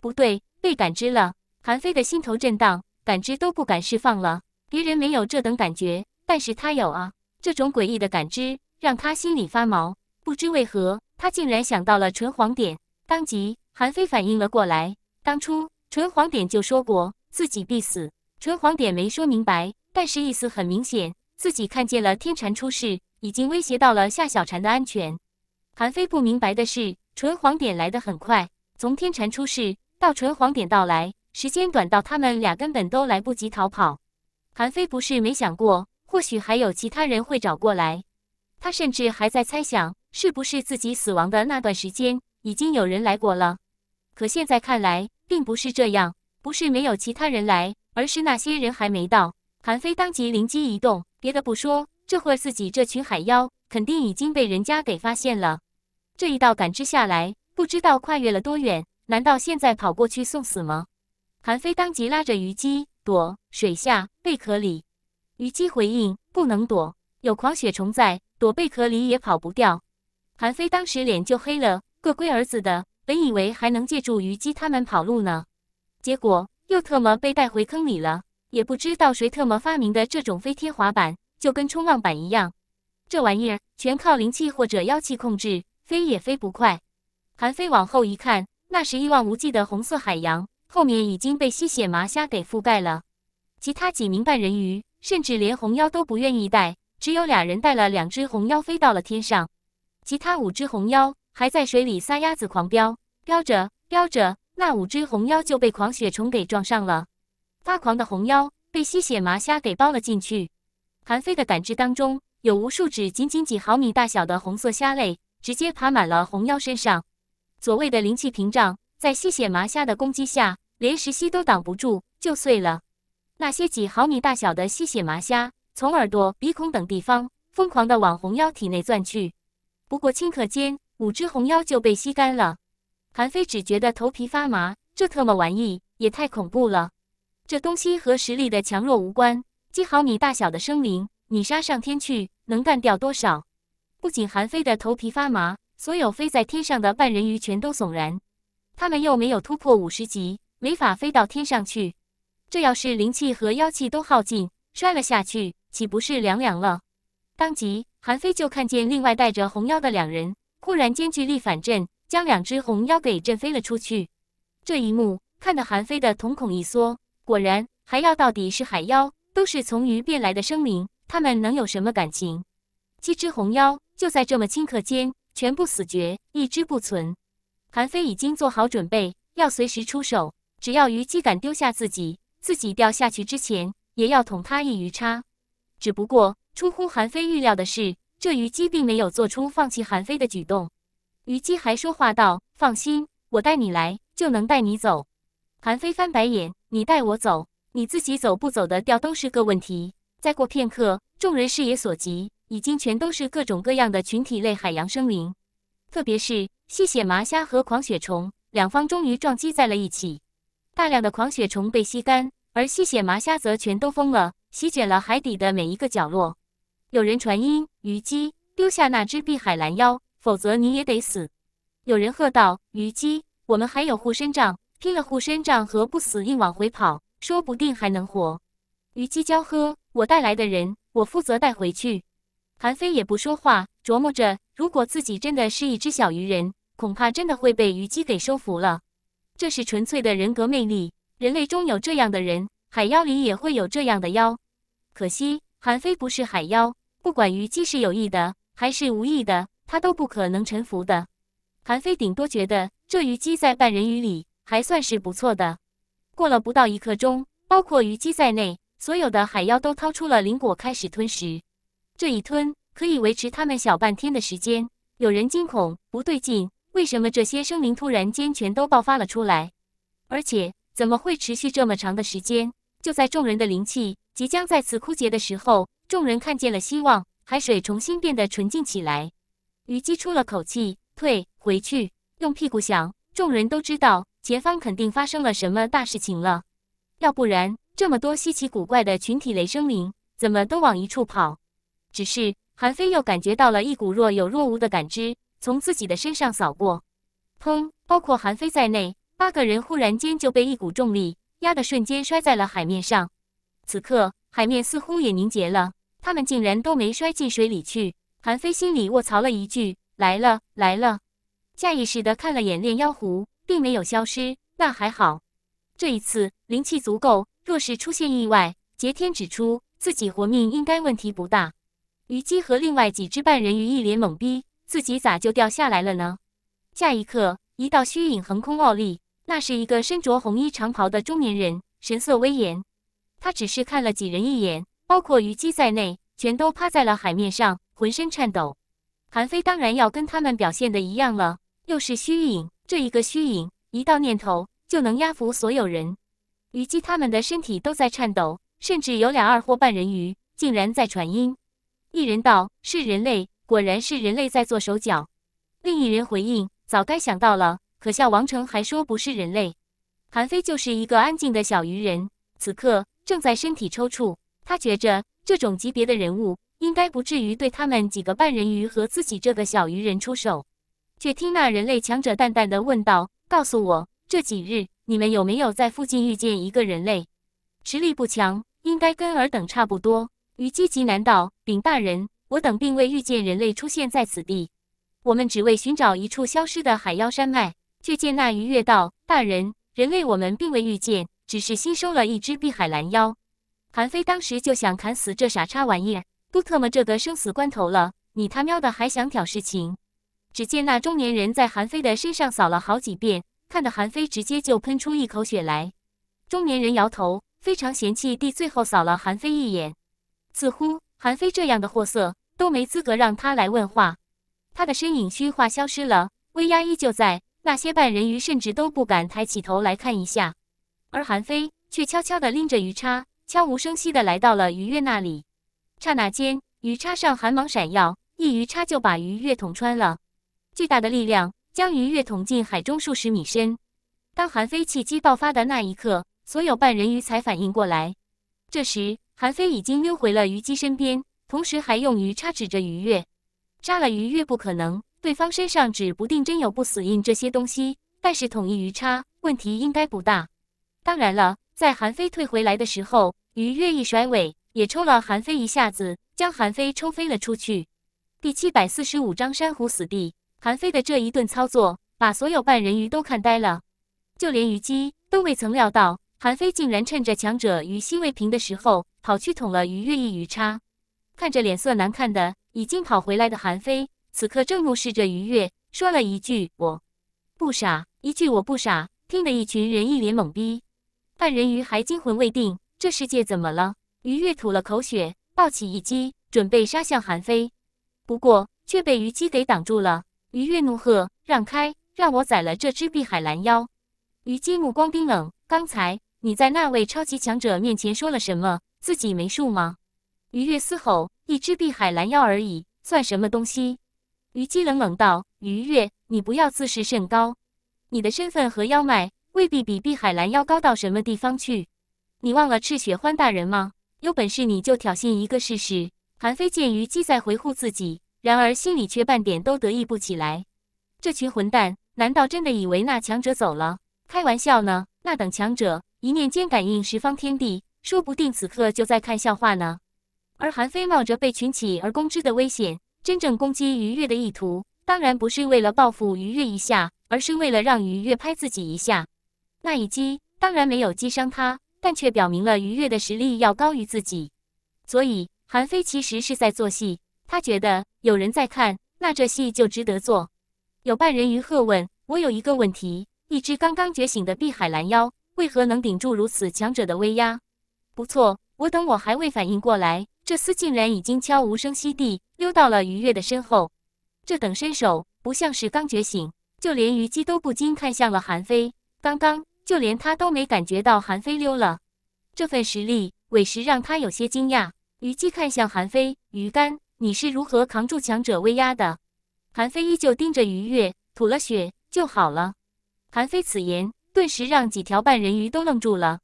不对，被感知了。韩飞的心头震荡，感知都不敢释放了。别人没有这等感觉，但是他有啊。这种诡异的感知让他心里发毛，不知为何。他竟然想到了纯黄点，当即韩非反应了过来。当初纯黄点就说过自己必死，纯黄点没说明白，但是意思很明显，自己看见了天蟾出世，已经威胁到了夏小蟾的安全。韩非不明白的是，纯黄点来得很快，从天蟾出世到纯黄点到来，时间短到他们俩根本都来不及逃跑。韩非不是没想过，或许还有其他人会找过来，他甚至还在猜想。是不是自己死亡的那段时间已经有人来过了？可现在看来并不是这样，不是没有其他人来，而是那些人还没到。韩飞当即灵机一动，别的不说，这会儿自己这群海妖肯定已经被人家给发现了。这一道感知下来，不知道跨越了多远？难道现在跑过去送死吗？韩飞当即拉着虞姬躲水下贝壳里。虞姬回应：“不能躲，有狂雪虫在，躲贝壳里也跑不掉。”韩非当时脸就黑了，个龟儿子的！本以为还能借助虞姬他们跑路呢，结果又特么被带回坑里了。也不知道谁特么发明的这种飞贴滑板，就跟冲浪板一样。这玩意儿全靠灵气或者妖气控制，飞也飞不快。韩非往后一看，那是一望无际的红色海洋，后面已经被吸血麻虾给覆盖了。其他几名半人鱼，甚至连红妖都不愿意带，只有俩人带了两只红妖飞到了天上。其他五只红妖还在水里撒丫子狂飙，飙着飙着，那五只红妖就被狂血虫给撞上了。发狂的红妖被吸血麻虾给包了进去。韩非的感知当中，有无数只仅仅几毫米大小的红色虾类直接爬满了红妖身上。所谓的灵气屏障在吸血麻虾的攻击下，连石溪都挡不住，就碎了。那些几毫米大小的吸血麻虾从耳朵、鼻孔等地方疯狂地往红妖体内钻去。不过顷刻间，五只红妖就被吸干了。韩非只觉得头皮发麻，这特么玩意也太恐怖了。这东西和实力的强弱无关，几毫米大小的生灵，你杀上天去能干掉多少？不仅韩非的头皮发麻，所有飞在天上的半人鱼全都悚然。他们又没有突破五十级，没法飞到天上去。这要是灵气和妖气都耗尽，摔了下去，岂不是凉凉了？当即，韩非就看见另外带着红妖的两人，忽然间巨力反震，将两只红妖给震飞了出去。这一幕看得韩非的瞳孔一缩，果然，海妖到底是海妖，都是从鱼变来的生灵，他们能有什么感情？七只红妖就在这么顷刻间全部死绝，一只不存。韩非已经做好准备，要随时出手。只要虞姬敢丢下自己，自己掉下去之前，也要捅他一鱼叉。只不过。出乎韩非预料的是，这虞姬并没有做出放弃韩非的举动。虞姬还说话道：“放心，我带你来就能带你走。”韩非翻白眼：“你带我走，你自己走不走的掉都是个问题。”再过片刻，众人视野所及，已经全都是各种各样的群体类海洋生灵，特别是吸血麻虾和狂血虫两方终于撞击在了一起，大量的狂血虫被吸干，而吸血麻虾则全都疯了，席卷了海底的每一个角落。有人传音：“虞姬，丢下那只碧海蓝妖，否则你也得死。”有人喝道：“虞姬，我们还有护身杖，拼了护身杖和不死印往回跑，说不定还能活。”虞姬娇喝：“我带来的人，我负责带回去。”韩非也不说话，琢磨着，如果自己真的是一只小鱼人，恐怕真的会被虞姬给收服了。这是纯粹的人格魅力，人类中有这样的人，海妖里也会有这样的妖。可惜韩非不是海妖。不管虞姬是有意的还是无意的，他都不可能臣服的。韩非顶多觉得这虞姬在半人鱼里还算是不错的。过了不到一刻钟，包括虞姬在内，所有的海妖都掏出了灵果开始吞食。这一吞可以维持他们小半天的时间。有人惊恐，不对劲，为什么这些生灵突然间全都爆发了出来？而且怎么会持续这么长的时间？就在众人的灵气即将在此枯竭的时候。众人看见了希望，海水重新变得纯净起来。虞姬出了口气，退回去，用屁股想。众人都知道前方肯定发生了什么大事情了，要不然这么多稀奇古怪的群体雷声林，怎么都往一处跑？只是韩非又感觉到了一股若有若无的感知从自己的身上扫过。砰！包括韩非在内，八个人忽然间就被一股重力压的瞬间摔在了海面上。此刻海面似乎也凝结了。他们竟然都没摔进水里去，韩非心里卧槽了一句：“来了来了！”下意识地看了眼炼妖壶，并没有消失，那还好。这一次灵气足够，若是出现意外，劫天指出自己活命应该问题不大。虞姬和另外几只半人鱼一脸懵逼，自己咋就掉下来了呢？下一刻，一道虚影横空傲立，那是一个身着红衣长袍的中年人，神色威严。他只是看了几人一眼。包括虞姬在内，全都趴在了海面上，浑身颤抖。韩非当然要跟他们表现的一样了，又是虚影，这一个虚影，一道念头就能压服所有人。虞姬他们的身体都在颤抖，甚至有俩二货半人鱼竟然在传音。一人道：“是人类，果然是人类在做手脚。”另一人回应：“早该想到了，可笑王成还说不是人类。”韩非就是一个安静的小鱼人，此刻正在身体抽搐。他觉着这种级别的人物应该不至于对他们几个半人鱼和自己这个小鱼人出手，却听那人类强者淡淡的问道：“告诉我，这几日你们有没有在附近遇见一个人类？实力不强，应该跟尔等差不多。”虞姬极难道禀大人，我等并未遇见人类出现在此地，我们只为寻找一处消失的海妖山脉。却见那鱼跃道：“大人，人类我们并未遇见，只是新收了一只碧海蓝妖。”韩非当时就想砍死这傻叉玩意儿，都特么这个生死关头了，你他喵的还想挑事情？只见那中年人在韩非的身上扫了好几遍，看得韩非直接就喷出一口血来。中年人摇头，非常嫌弃地最后扫了韩非一眼，似乎韩非这样的货色都没资格让他来问话。他的身影虚化消失了，威压依旧在，那些半人鱼甚至都不敢抬起头来看一下，而韩非却悄悄地拎着鱼叉。悄无声息地来到了鱼月那里，刹那间，鱼叉上寒芒闪耀，一鱼叉就把鱼月捅穿了。巨大的力量将鱼月捅进海中数十米深。当韩非气机爆发的那一刻，所有半人鱼才反应过来。这时，韩非已经溜回了虞姬身边，同时还用鱼叉指着鱼月。杀了鱼月不可能，对方身上指不定真有不死印这些东西，但是统一鱼叉问题应该不大。当然了。在韩非退回来的时候，鱼跃一甩尾，也抽了韩非一下子，将韩非抽飞了出去。第七百四十五章珊瑚死地，韩非的这一顿操作，把所有半人鱼都看呆了，就连虞姬都未曾料到，韩非竟然趁着强者鱼心未平的时候，跑去捅了鱼跃一鱼叉。看着脸色难看的，已经跑回来的韩非，此刻正怒视着鱼跃，说了一句：“我不傻。”一句“我不傻”，听得一群人一脸懵逼。半人鱼还惊魂未定，这世界怎么了？鱼跃吐了口血，暴起一击，准备杀向韩非，不过却被虞姬给挡住了。鱼跃怒喝：“让开，让我宰了这只碧海蓝妖！”虞姬目光冰冷：“刚才你在那位超级强者面前说了什么？自己没数吗？”鱼跃嘶吼：“一只碧海蓝妖而已，算什么东西？”虞姬冷冷道：“鱼跃，你不要自视甚高，你的身份和妖脉。”未必比碧海蓝要高到什么地方去？你忘了赤血欢大人吗？有本事你就挑衅一个试试！韩非见虞姬在维护自己，然而心里却半点都得意不起来。这群混蛋难道真的以为那强者走了？开玩笑呢！那等强者一念间感应十方天地，说不定此刻就在看笑话呢。而韩非冒着被群起而攻之的危险，真正攻击于越的意图，当然不是为了报复于越一下，而是为了让于越拍自己一下。那一击当然没有击伤他，但却表明了于越的实力要高于自己。所以韩非其实是在做戏，他觉得有人在看，那这戏就值得做。有半人鱼鹤问：“我有一个问题，一只刚刚觉醒的碧海蓝妖为何能顶住如此强者的威压？”不错，我等我还未反应过来，这厮竟然已经悄无声息地溜到了于越的身后。这等身手不像是刚觉醒，就连虞姬都不禁看向了韩非。刚刚。就连他都没感觉到韩非溜了，这份实力委实让他有些惊讶。虞姬看向韩非：“鱼干，你是如何扛住强者威压的？”韩非依旧盯着鱼跃，吐了血就好了。韩非此言顿时让几条半人鱼都愣住了。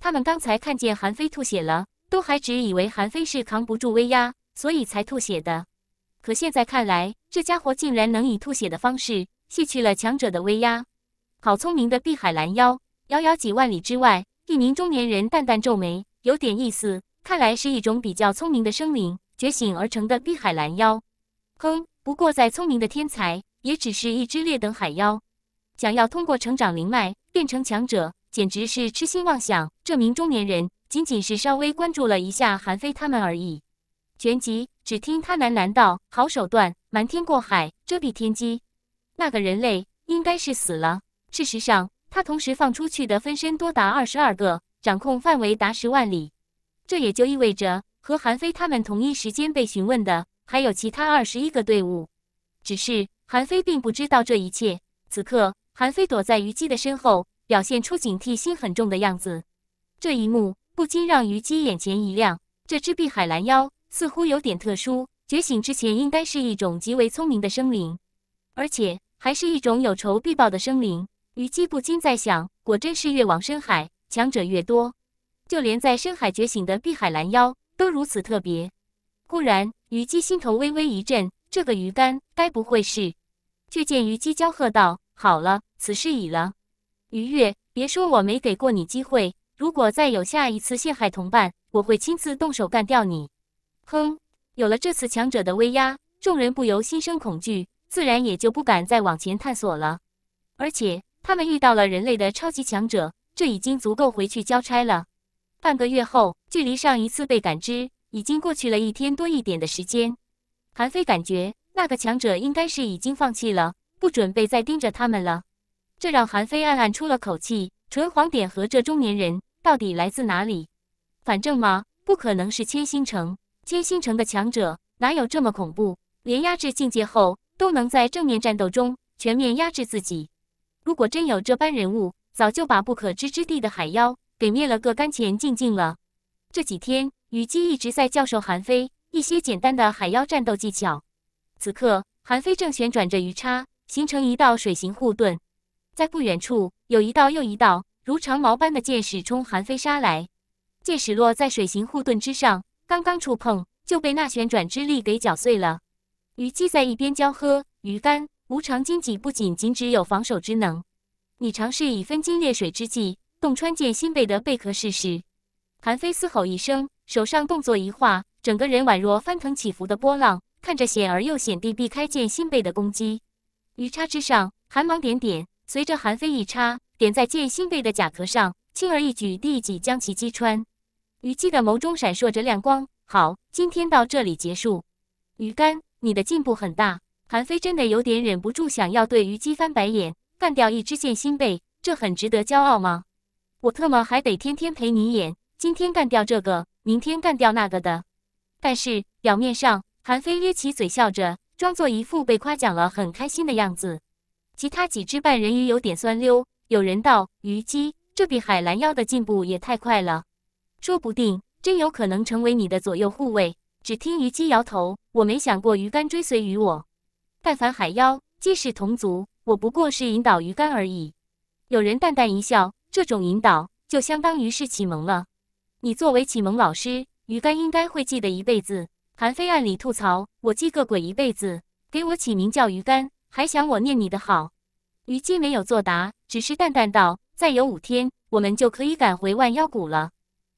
他们刚才看见韩非吐血了，都还只以为韩非是扛不住威压，所以才吐血的。可现在看来，这家伙竟然能以吐血的方式卸去了强者的威压。好聪明的碧海蓝妖！遥遥几万里之外，一名中年人淡淡皱眉，有点意思。看来是一种比较聪明的生灵觉醒而成的碧海蓝妖。哼，不过再聪明的天才，也只是一只劣等海妖。想要通过成长灵脉变成强者，简直是痴心妄想。这名中年人仅仅是稍微关注了一下韩非他们而已。全即，只听他喃喃道：“好手段，瞒天过海，遮蔽天机。那个人类应该是死了。”事实上，他同时放出去的分身多达二十二个，掌控范围达十万里。这也就意味着，和韩非他们同一时间被询问的，还有其他二十一个队伍。只是韩非并不知道这一切。此刻，韩非躲在虞姬的身后，表现出警惕心很重的样子。这一幕不禁让虞姬眼前一亮，这只碧海蓝妖似乎有点特殊，觉醒之前应该是一种极为聪明的生灵，而且还是一种有仇必报的生灵。虞姬不禁在想，果真是越往深海，强者越多。就连在深海觉醒的碧海蓝妖都如此特别。忽然，虞姬心头微微一震，这个鱼竿该不会是？却见虞姬娇喝道：“好了，此事已了。鱼月，别说我没给过你机会。如果再有下一次陷害同伴，我会亲自动手干掉你。”哼！有了这次强者的威压，众人不由心生恐惧，自然也就不敢再往前探索了。而且。他们遇到了人类的超级强者，这已经足够回去交差了。半个月后，距离上一次被感知已经过去了一天多一点的时间。韩非感觉那个强者应该是已经放弃了，不准备再盯着他们了，这让韩非暗暗出了口气。纯黄点和这中年人到底来自哪里？反正嘛，不可能是千星城。千星城的强者哪有这么恐怖？连压制境界后都能在正面战斗中全面压制自己。如果真有这般人物，早就把不可知之地的海妖给灭了个干干净净了。这几天，虞姬一直在教授韩非一些简单的海妖战斗技巧。此刻，韩非正旋转着鱼叉，形成一道水形护盾。在不远处，有一道又一道如长矛般的箭矢冲韩非杀来。箭矢落在水形护盾之上，刚刚触碰就被那旋转之力给搅碎了。虞姬在一边娇喝鱼竿。无常金戟不仅仅只有防守之能，你尝试以分金裂水之计洞穿剑心背的贝壳试试。韩非嘶吼一声，手上动作一化，整个人宛若翻腾起伏的波浪，看着险而又险地避开剑心背的攻击。鱼叉之上寒芒点点，随着韩非一叉点在剑心背的甲壳上，轻而易举地一戟将其击穿。虞姬的眸中闪烁着亮光。好，今天到这里结束。鱼竿，你的进步很大。韩非真的有点忍不住想要对虞姬翻白眼，干掉一只剑心贝，这很值得骄傲吗？我特么还得天天陪你演，今天干掉这个，明天干掉那个的。但是表面上，韩非咧起嘴笑着，装作一副被夸奖了很开心的样子。其他几只半人鱼有点酸溜，有人道：“虞姬，这比海蓝妖的进步也太快了，说不定真有可能成为你的左右护卫。”只听虞姬摇头：“我没想过鱼竿追随于我。”但凡海妖，皆是同族。我不过是引导鱼竿而已。有人淡淡一笑，这种引导就相当于是启蒙了。你作为启蒙老师，鱼竿应该会记得一辈子。韩非暗里吐槽：我记个鬼一辈子，给我起名叫鱼竿，还想我念你的好。虞姬没有作答，只是淡淡道：再有五天，我们就可以赶回万妖谷了。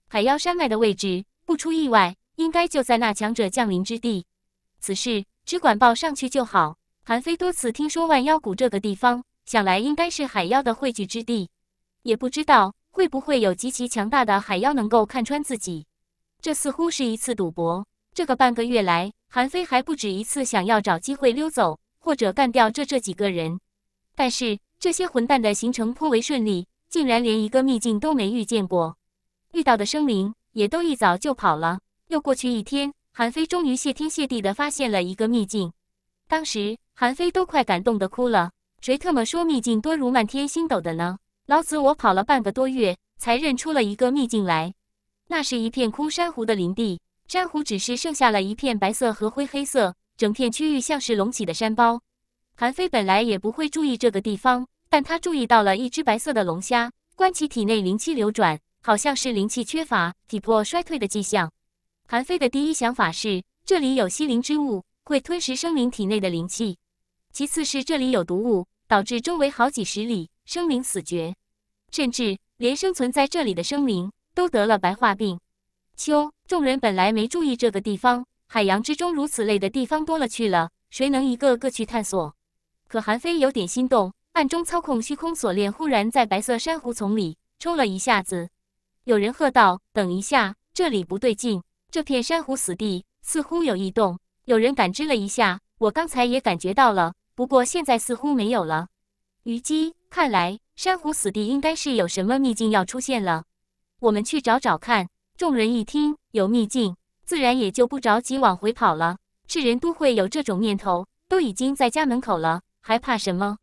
海妖山脉的位置，不出意外，应该就在那强者降临之地。此事。只管报上去就好。韩非多次听说万妖谷这个地方，想来应该是海妖的汇聚之地，也不知道会不会有极其强大的海妖能够看穿自己。这似乎是一次赌博。这个半个月来，韩非还不止一次想要找机会溜走，或者干掉这这几个人。但是这些混蛋的行程颇为顺利，竟然连一个秘境都没遇见过，遇到的生灵也都一早就跑了。又过去一天。韩非终于谢天谢地的发现了一个秘境，当时韩非都快感动的哭了。谁特么说秘境多如漫天星斗的呢？老子我跑了半个多月才认出了一个秘境来，那是一片枯珊瑚的林地，珊瑚只是剩下了一片白色和灰黑色，整片区域像是隆起的山包。韩非本来也不会注意这个地方，但他注意到了一只白色的龙虾，观其体内灵气流转，好像是灵气缺乏、体魄衰退的迹象。韩非的第一想法是，这里有吸灵之物，会吞食生灵体内的灵气；其次是这里有毒物，导致周围好几十里生灵死绝，甚至连生存在这里的生灵都得了白化病。秋众人本来没注意这个地方，海洋之中如此类的地方多了去了，谁能一个个去探索？可韩非有点心动，暗中操控虚空锁链，忽然在白色珊瑚丛里抽了一下子。有人喝道：“等一下，这里不对劲。”这片珊瑚死地似乎有异动，有人感知了一下，我刚才也感觉到了，不过现在似乎没有了。虞姬，看来珊瑚死地应该是有什么秘境要出现了，我们去找找看。众人一听有秘境，自然也就不着急往回跑了，是人都会有这种念头，都已经在家门口了，还怕什么？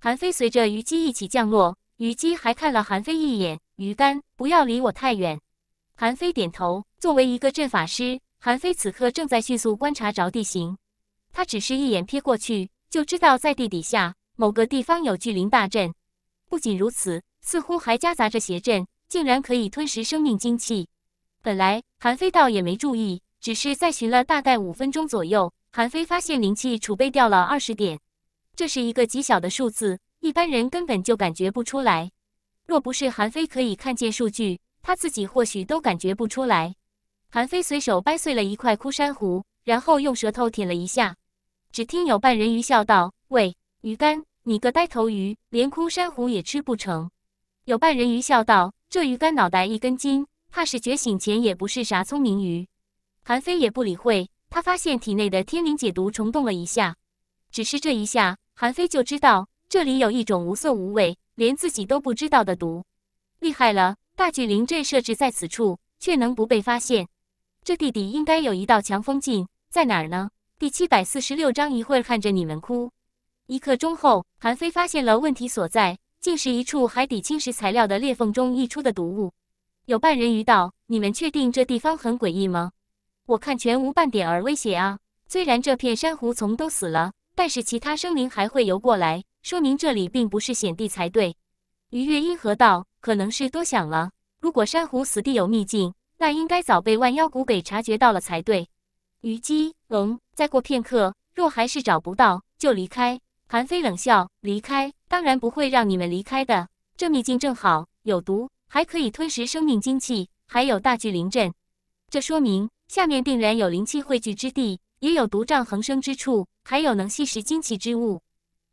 韩非随着虞姬一起降落，虞姬还看了韩非一眼：“鱼竿，不要离我太远。”韩非点头。作为一个阵法师，韩非此刻正在迅速观察着地形。他只是一眼瞥过去，就知道在地底下某个地方有巨灵大阵。不仅如此，似乎还夹杂着邪阵，竟然可以吞食生命精气。本来韩非倒也没注意，只是在寻了大概五分钟左右，韩非发现灵气储备掉了二十点。这是一个极小的数字，一般人根本就感觉不出来。若不是韩非可以看见数据。他自己或许都感觉不出来。韩非随手掰碎了一块枯珊瑚，然后用舌头舔了一下。只听有半人鱼笑道：“喂，鱼干，你个呆头鱼，连枯珊瑚也吃不成。”有半人鱼笑道：“这鱼干脑袋一根筋，怕是觉醒前也不是啥聪明鱼。”韩非也不理会。他发现体内的天灵解毒虫动了一下。只是这一下，韩非就知道这里有一种无色无味，连自己都不知道的毒，厉害了。大巨灵阵设置在此处，却能不被发现，这地底应该有一道强风劲，在哪儿呢？第七百四十六章，一会儿看着你们哭。一刻钟后，韩非发现了问题所在，竟是一处海底侵蚀材料的裂缝中溢出的毒物。有半人鱼道，你们确定这地方很诡异吗？我看全无半点儿威胁啊。虽然这片珊瑚丛都死了，但是其他生灵还会游过来，说明这里并不是险地才对。鱼月阴河道？可能是多想了。如果珊瑚死地有秘境，那应该早被万妖谷给察觉到了才对。虞姬，嗯，再过片刻，若还是找不到，就离开。韩非冷笑：“离开？当然不会让你们离开的。这秘境正好有毒，还可以吞食生命精气，还有大聚灵阵。这说明下面定然有灵气汇聚之地，也有毒瘴横生之处，还有能吸食精气之物。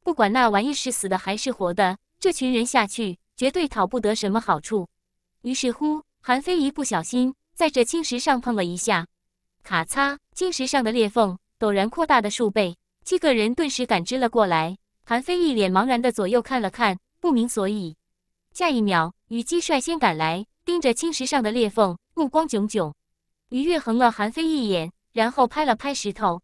不管那玩意是死的还是活的。”这群人下去绝对讨不得什么好处。于是乎，韩非一不小心在这青石上碰了一下，咔嚓！青石上的裂缝陡然扩大了数倍。七个人顿时感知了过来。韩非一脸茫然的左右看了看，不明所以。下一秒，虞姬率先赶来，盯着青石上的裂缝，目光炯炯。于月横了韩非一眼，然后拍了拍石头，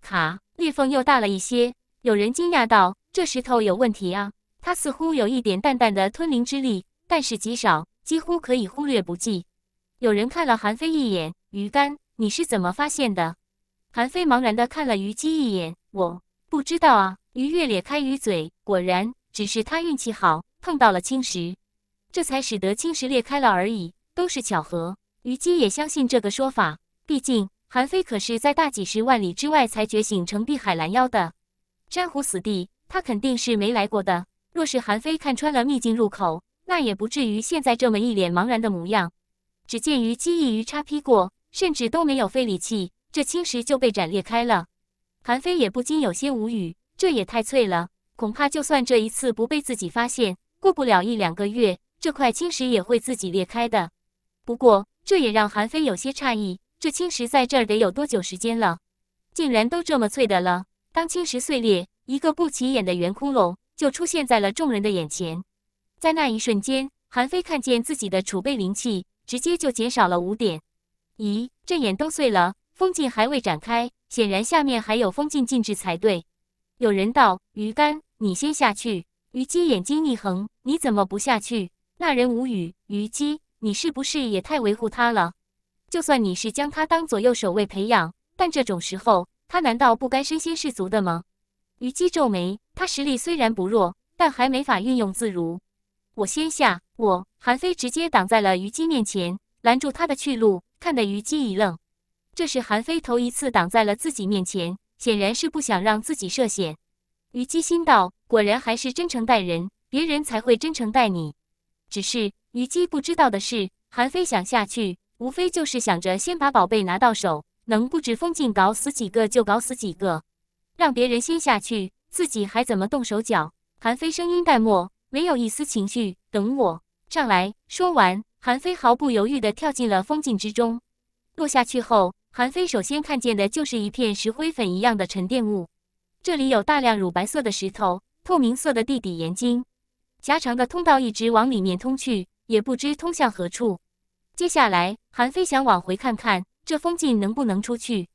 卡！裂缝又大了一些。有人惊讶道：“这石头有问题啊！”他似乎有一点淡淡的吞灵之力，但是极少，几乎可以忽略不计。有人看了韩非一眼，鱼竿，你是怎么发现的？韩非茫然的看了虞姬一眼，我不知道啊。鱼跃裂开鱼嘴，果然，只是他运气好，碰到了青石，这才使得青石裂开了而已，都是巧合。虞姬也相信这个说法，毕竟韩非可是在大几十万里之外才觉醒成碧海蓝妖的，珊瑚死地，他肯定是没来过的。若是韩非看穿了秘境入口，那也不至于现在这么一脸茫然的模样。只见于机翼鱼叉劈过，甚至都没有费力气，这青石就被斩裂开了。韩非也不禁有些无语，这也太脆了。恐怕就算这一次不被自己发现，过不了一两个月，这块青石也会自己裂开的。不过，这也让韩非有些诧异，这青石在这儿得有多久时间了，竟然都这么脆的了？当青石碎裂，一个不起眼的圆窟窿。就出现在了众人的眼前，在那一瞬间，韩非看见自己的储备灵气直接就减少了五点。咦，阵眼都碎了，封禁还未展开，显然下面还有封禁禁制才对。有人道：“鱼干，你先下去。”虞姬眼睛一横：“你怎么不下去？”那人无语。虞姬，你是不是也太维护他了？就算你是将他当左右守卫培养，但这种时候，他难道不该身先士卒的吗？虞姬皱眉，她实力虽然不弱，但还没法运用自如。我先下，我韩非直接挡在了虞姬面前，拦住她的去路，看得虞姬一愣。这是韩非头一次挡在了自己面前，显然是不想让自己涉险。虞姬心道：果然还是真诚待人，别人才会真诚待你。只是虞姬不知道的是，韩非想下去，无非就是想着先把宝贝拿到手，能不置封禁搞死几个就搞死几个。让别人先下去，自己还怎么动手脚？韩非声音淡漠，没有一丝情绪。等我上来。说完，韩非毫不犹豫地跳进了风镜之中。落下去后，韩非首先看见的就是一片石灰粉一样的沉淀物，这里有大量乳白色的石头，透明色的地底岩晶，狭长的通道一直往里面通去，也不知通向何处。接下来，韩非想往回看看这风镜能不能出去，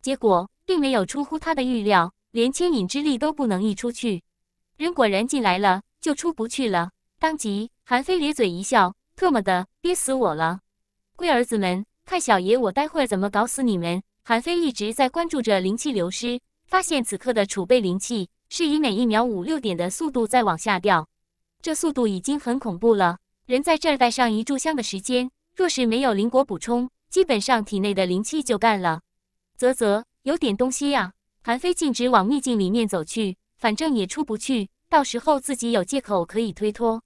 结果。并没有出乎他的预料，连牵引之力都不能溢出去。人果然进来了，就出不去了。当即，韩非咧嘴一笑：“特么的，憋死我了！龟儿子们，看小爷我待会儿怎么搞死你们！”韩非一直在关注着灵气流失，发现此刻的储备灵气是以每一秒五六点的速度在往下掉，这速度已经很恐怖了。人在这儿待上一炷香的时间，若是没有灵果补充，基本上体内的灵气就干了。啧啧。有点东西呀，韩非径直往秘境里面走去，反正也出不去，到时候自己有借口可以推脱。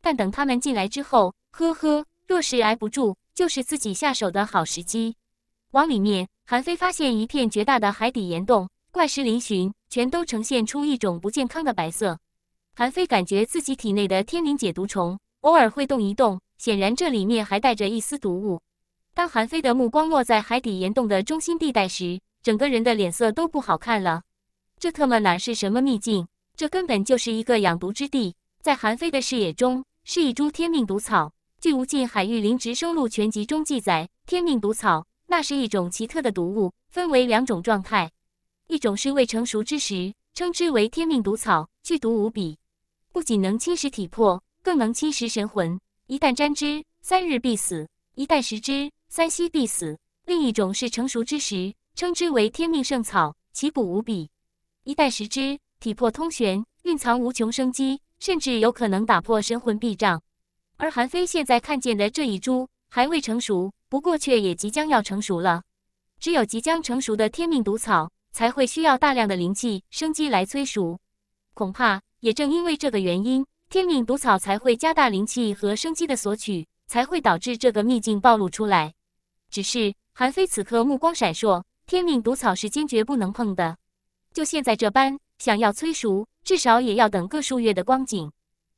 但等他们进来之后，呵呵，若是挨不住，就是自己下手的好时机。往里面，韩非发现一片绝大的海底岩洞，怪石嶙峋，全都呈现出一种不健康的白色。韩非感觉自己体内的天灵解毒虫偶尔会动一动，显然这里面还带着一丝毒物。当韩非的目光落在海底岩洞的中心地带时，整个人的脸色都不好看了，这特么哪是什么秘境？这根本就是一个养毒之地。在韩非的视野中，是一株天命毒草。据《无尽海域灵植收录全集》中记载，天命毒草那是一种奇特的毒物，分为两种状态：一种是未成熟之时，称之为天命毒草，剧毒无比，不仅能侵蚀体魄，更能侵蚀神魂。一旦沾之，三日必死；一旦食之，三息必死。另一种是成熟之时。称之为天命圣草，其补无比，一旦食之，体魄通玄，蕴藏无穷生机，甚至有可能打破神魂壁障。而韩非现在看见的这一株还未成熟，不过却也即将要成熟了。只有即将成熟的天命毒草才会需要大量的灵气生机来催熟，恐怕也正因为这个原因，天命毒草才会加大灵气和生机的索取，才会导致这个秘境暴露出来。只是韩非此刻目光闪烁。天命毒草是坚决不能碰的。就现在这般，想要催熟，至少也要等个数月的光景。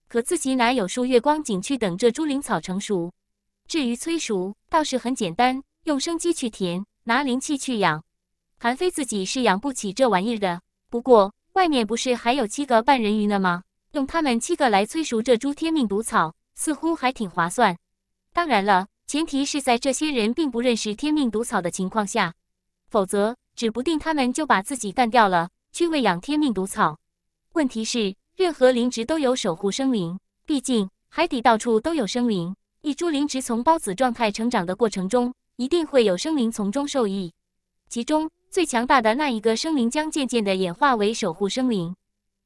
可自己哪有数月光景去等这株灵草成熟？至于催熟，倒是很简单，用生机去填，拿灵气去养。韩非自己是养不起这玩意儿的。不过，外面不是还有七个半人鱼呢吗？用他们七个来催熟这株天命毒草，似乎还挺划算。当然了，前提是在这些人并不认识天命毒草的情况下。否则，指不定他们就把自己干掉了。去喂养天命毒草。问题是，任何灵植都有守护生灵，毕竟海底到处都有生灵。一株灵植从孢子状态成长的过程中，一定会有生灵从中受益。其中最强大的那一个生灵将渐渐的演化为守护生灵。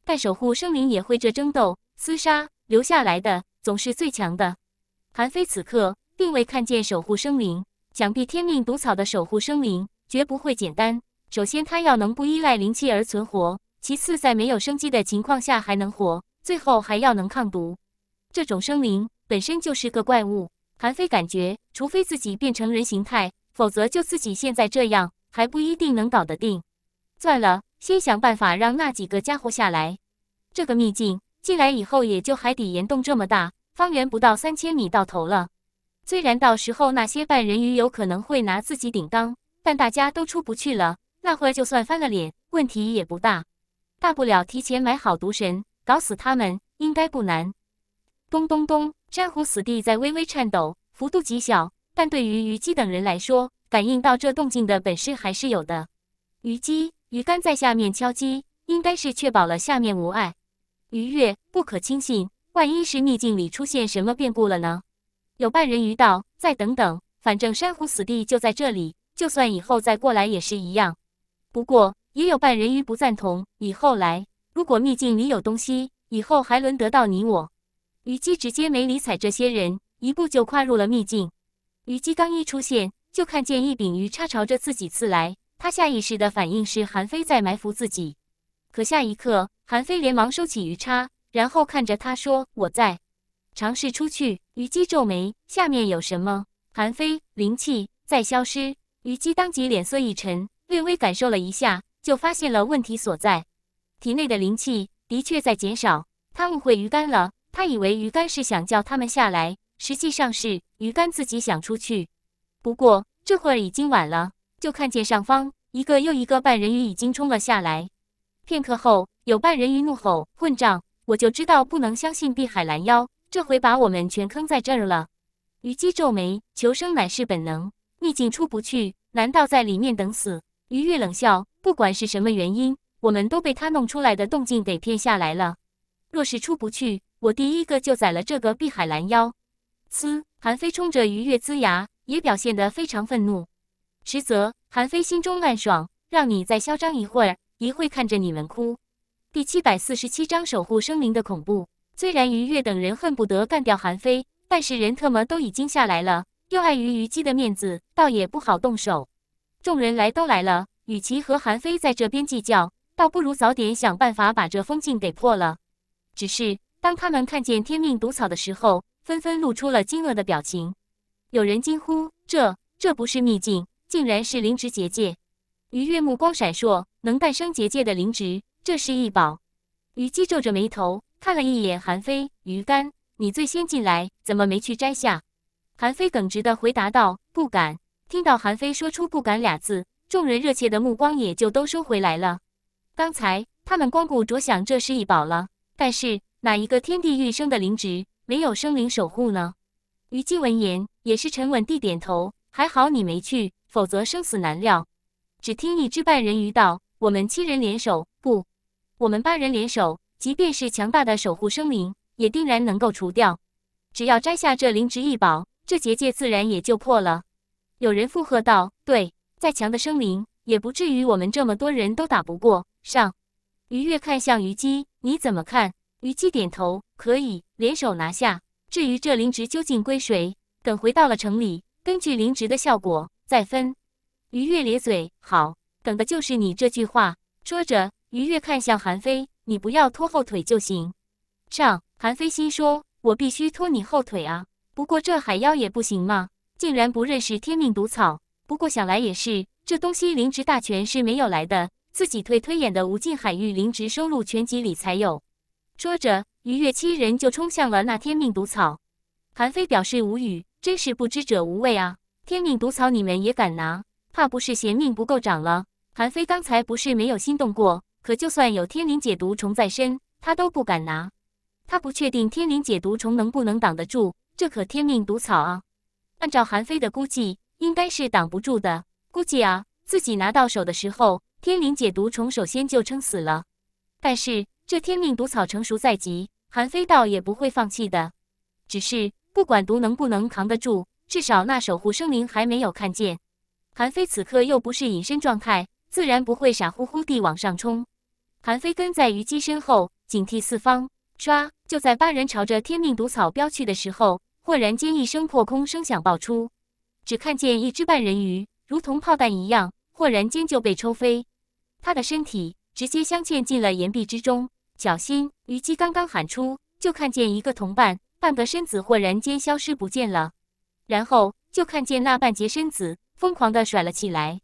但守护生灵也会这争斗厮杀，留下来的总是最强的。韩非此刻并未看见守护生灵，想必天命毒草的守护生灵。绝不会简单。首先，它要能不依赖灵气而存活；其次，在没有生机的情况下还能活；最后，还要能抗毒。这种生灵本身就是个怪物。韩非感觉，除非自己变成人形态，否则就自己现在这样还不一定能搞得定。算了，先想办法让那几个家伙下来。这个秘境进来以后，也就海底岩洞这么大，方圆不到三千米，到头了。虽然到时候那些半人鱼有可能会拿自己顶缸，但大家都出不去了，那会就算翻了脸，问题也不大，大不了提前买好毒神，搞死他们应该不难。咚咚咚，珊瑚死地在微微颤抖，幅度极小，但对于虞姬等人来说，感应到这动静的本事还是有的。虞姬，鱼竿在下面敲击，应该是确保了下面无碍。鱼跃，不可轻信，万一是秘境里出现什么变故了呢？有半人鱼道，再等等，反正珊瑚死地就在这里。就算以后再过来也是一样，不过也有半人鱼不赞同以后来。如果秘境里有东西，以后还轮得到你我？虞姬直接没理睬这些人，一步就跨入了秘境。虞姬刚一出现，就看见一柄鱼叉朝着自己刺来，她下意识的反应是韩非在埋伏自己。可下一刻，韩非连忙收起鱼叉，然后看着她说：“我在尝试出去。”虞姬皱眉：“下面有什么？”韩非灵气在消失。虞姬当即脸色一沉，略微感受了一下，就发现了问题所在。体内的灵气的确在减少。他误会鱼竿了，他以为鱼竿是想叫他们下来，实际上是鱼竿自己想出去。不过这会儿已经晚了，就看见上方一个又一个半人鱼已经冲了下来。片刻后，有半人鱼怒吼：“混账！我就知道不能相信碧海蓝妖，这回把我们全坑在这儿了。”虞姬皱眉，求生乃是本能，逆境出不去。难道在里面等死？于越冷笑，不管是什么原因，我们都被他弄出来的动静给骗下来了。若是出不去，我第一个就宰了这个碧海蓝妖。呲！韩非冲着于越呲牙，也表现得非常愤怒。实则韩非心中暗爽，让你再嚣张一会儿，一会看着你们哭。第七百四十七章守护生灵的恐怖。虽然于越等人恨不得干掉韩非，但是人特么都已经下来了。又碍于虞姬的面子，倒也不好动手。众人来都来了，与其和韩非在这边计较，倒不如早点想办法把这封禁给破了。只是当他们看见天命毒草的时候，纷纷露出了惊愕的表情。有人惊呼：“这这不是秘境，竟然是灵植结界！”于月目光闪烁，能诞生结界的灵植，这是异宝。虞姬皱着眉头看了一眼韩非，于干，你最先进来，怎么没去摘下？韩非耿直地回答道：“不敢。”听到韩非说出“不敢”俩字，众人热切的目光也就都收回来了。刚才他们光顾着想这是一宝了，但是哪一个天地育生的灵植没有生灵守护呢？虞姬闻言也是沉稳地点头：“还好你没去，否则生死难料。”只听一只半人鱼道：“我们七人联手不？我们八人联手，即便是强大的守护生灵，也定然能够除掉。只要摘下这灵植一宝。”这结界自然也就破了。有人附和道：“对，再强的生灵也不至于我们这么多人都打不过。”上，于越看向虞姬，你怎么看？虞姬点头，可以联手拿下。至于这灵植究竟归谁，等回到了城里，根据灵植的效果再分。于越咧嘴，好，等的就是你这句话。说着，于越看向韩非，你不要拖后腿就行。上，韩非心说：“我必须拖你后腿啊。”不过这海妖也不行吗？竟然不认识天命毒草。不过想来也是，这东西灵值大全是没有来的，自己推推演的无尽海域灵值收录全集里才有。说着，愉悦七人就冲向了那天命毒草。韩非表示无语，真是不知者无畏啊！天命毒草你们也敢拿？怕不是嫌命不够长了？韩非刚才不是没有心动过，可就算有天灵解毒虫在身，他都不敢拿。他不确定天灵解毒虫能不能挡得住。这可天命毒草啊！按照韩非的估计，应该是挡不住的。估计啊，自己拿到手的时候，天灵解毒虫首先就撑死了。但是这天命毒草成熟在即，韩非倒也不会放弃的。只是不管毒能不能扛得住，至少那守护生灵还没有看见。韩非此刻又不是隐身状态，自然不会傻乎乎地往上冲。韩非跟在虞姬身后，警惕四方。唰！就在八人朝着天命毒草飙去的时候。忽然间，一声破空声响爆出，只看见一只半人鱼如同炮弹一样，豁然间就被抽飞，他的身体直接镶嵌进了岩壁之中。小心！虞姬刚刚喊出，就看见一个同伴半个身子忽然间消失不见了，然后就看见那半截身子疯狂的甩了起来，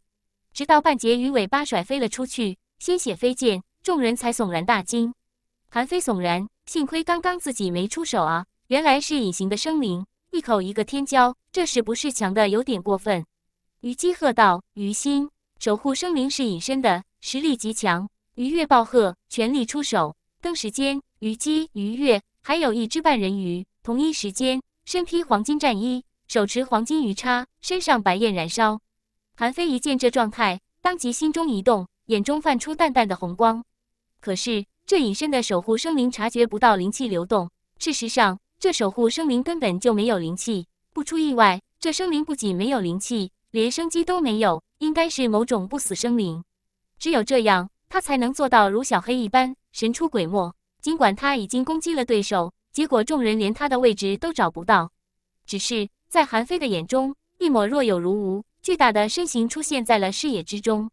直到半截鱼尾巴甩飞了出去，鲜血飞溅，众人才悚然大惊。韩非悚然，幸亏刚刚自己没出手啊。原来是隐形的生灵，一口一个天骄，这是不是强的有点过分？虞姬喝道：“虞心守护生灵是隐身的，实力极强。”鱼跃暴喝，全力出手。登时间，虞姬、鱼跃，还有一只半人鱼，同一时间，身披黄金战衣，手持黄金鱼叉，身上白焰燃烧。韩非一见这状态，当即心中一动，眼中泛出淡淡的红光。可是这隐身的守护生灵察觉不到灵气流动，事实上。这守护生灵根本就没有灵气，不出意外，这生灵不仅没有灵气，连生机都没有，应该是某种不死生灵。只有这样，他才能做到如小黑一般神出鬼没。尽管他已经攻击了对手，结果众人连他的位置都找不到。只是在韩非的眼中，一抹若有如无，巨大的身形出现在了视野之中。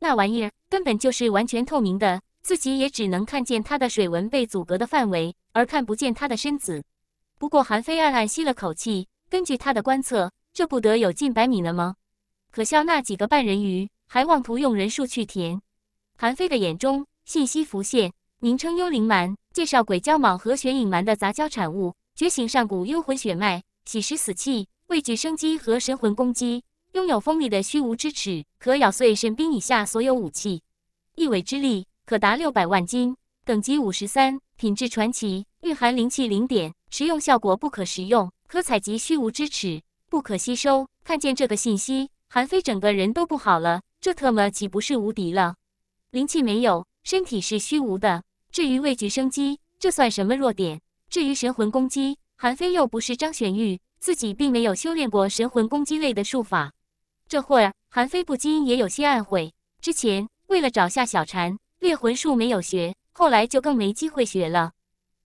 那玩意儿根本就是完全透明的，自己也只能看见他的水纹被阻隔的范围，而看不见他的身子。不过，韩非暗暗吸了口气。根据他的观测，这不得有近百米了吗？可笑那几个半人鱼还妄图用人数去填。韩非的眼中信息浮现，名称：幽灵蛮。介绍：鬼鲛蟒和玄影蛮的杂交产物，觉醒上古幽魂血脉，喜食死气，畏惧生机和神魂攻击，拥有锋利的虚无之齿，可咬碎神兵以下所有武器。一尾之力可达六百万斤，等级五十三，品质传奇，蕴含灵气零点。实用效果不可食用，可采集虚无之齿，不可吸收。看见这个信息，韩非整个人都不好了。这特么岂不是无敌了？灵气没有，身体是虚无的。至于畏惧生机，这算什么弱点？至于神魂攻击，韩非又不是张玄玉，自己并没有修炼过神魂攻击类的术法。这会儿，韩非不禁也有些暗悔，之前为了找下小禅，猎魂术没有学，后来就更没机会学了。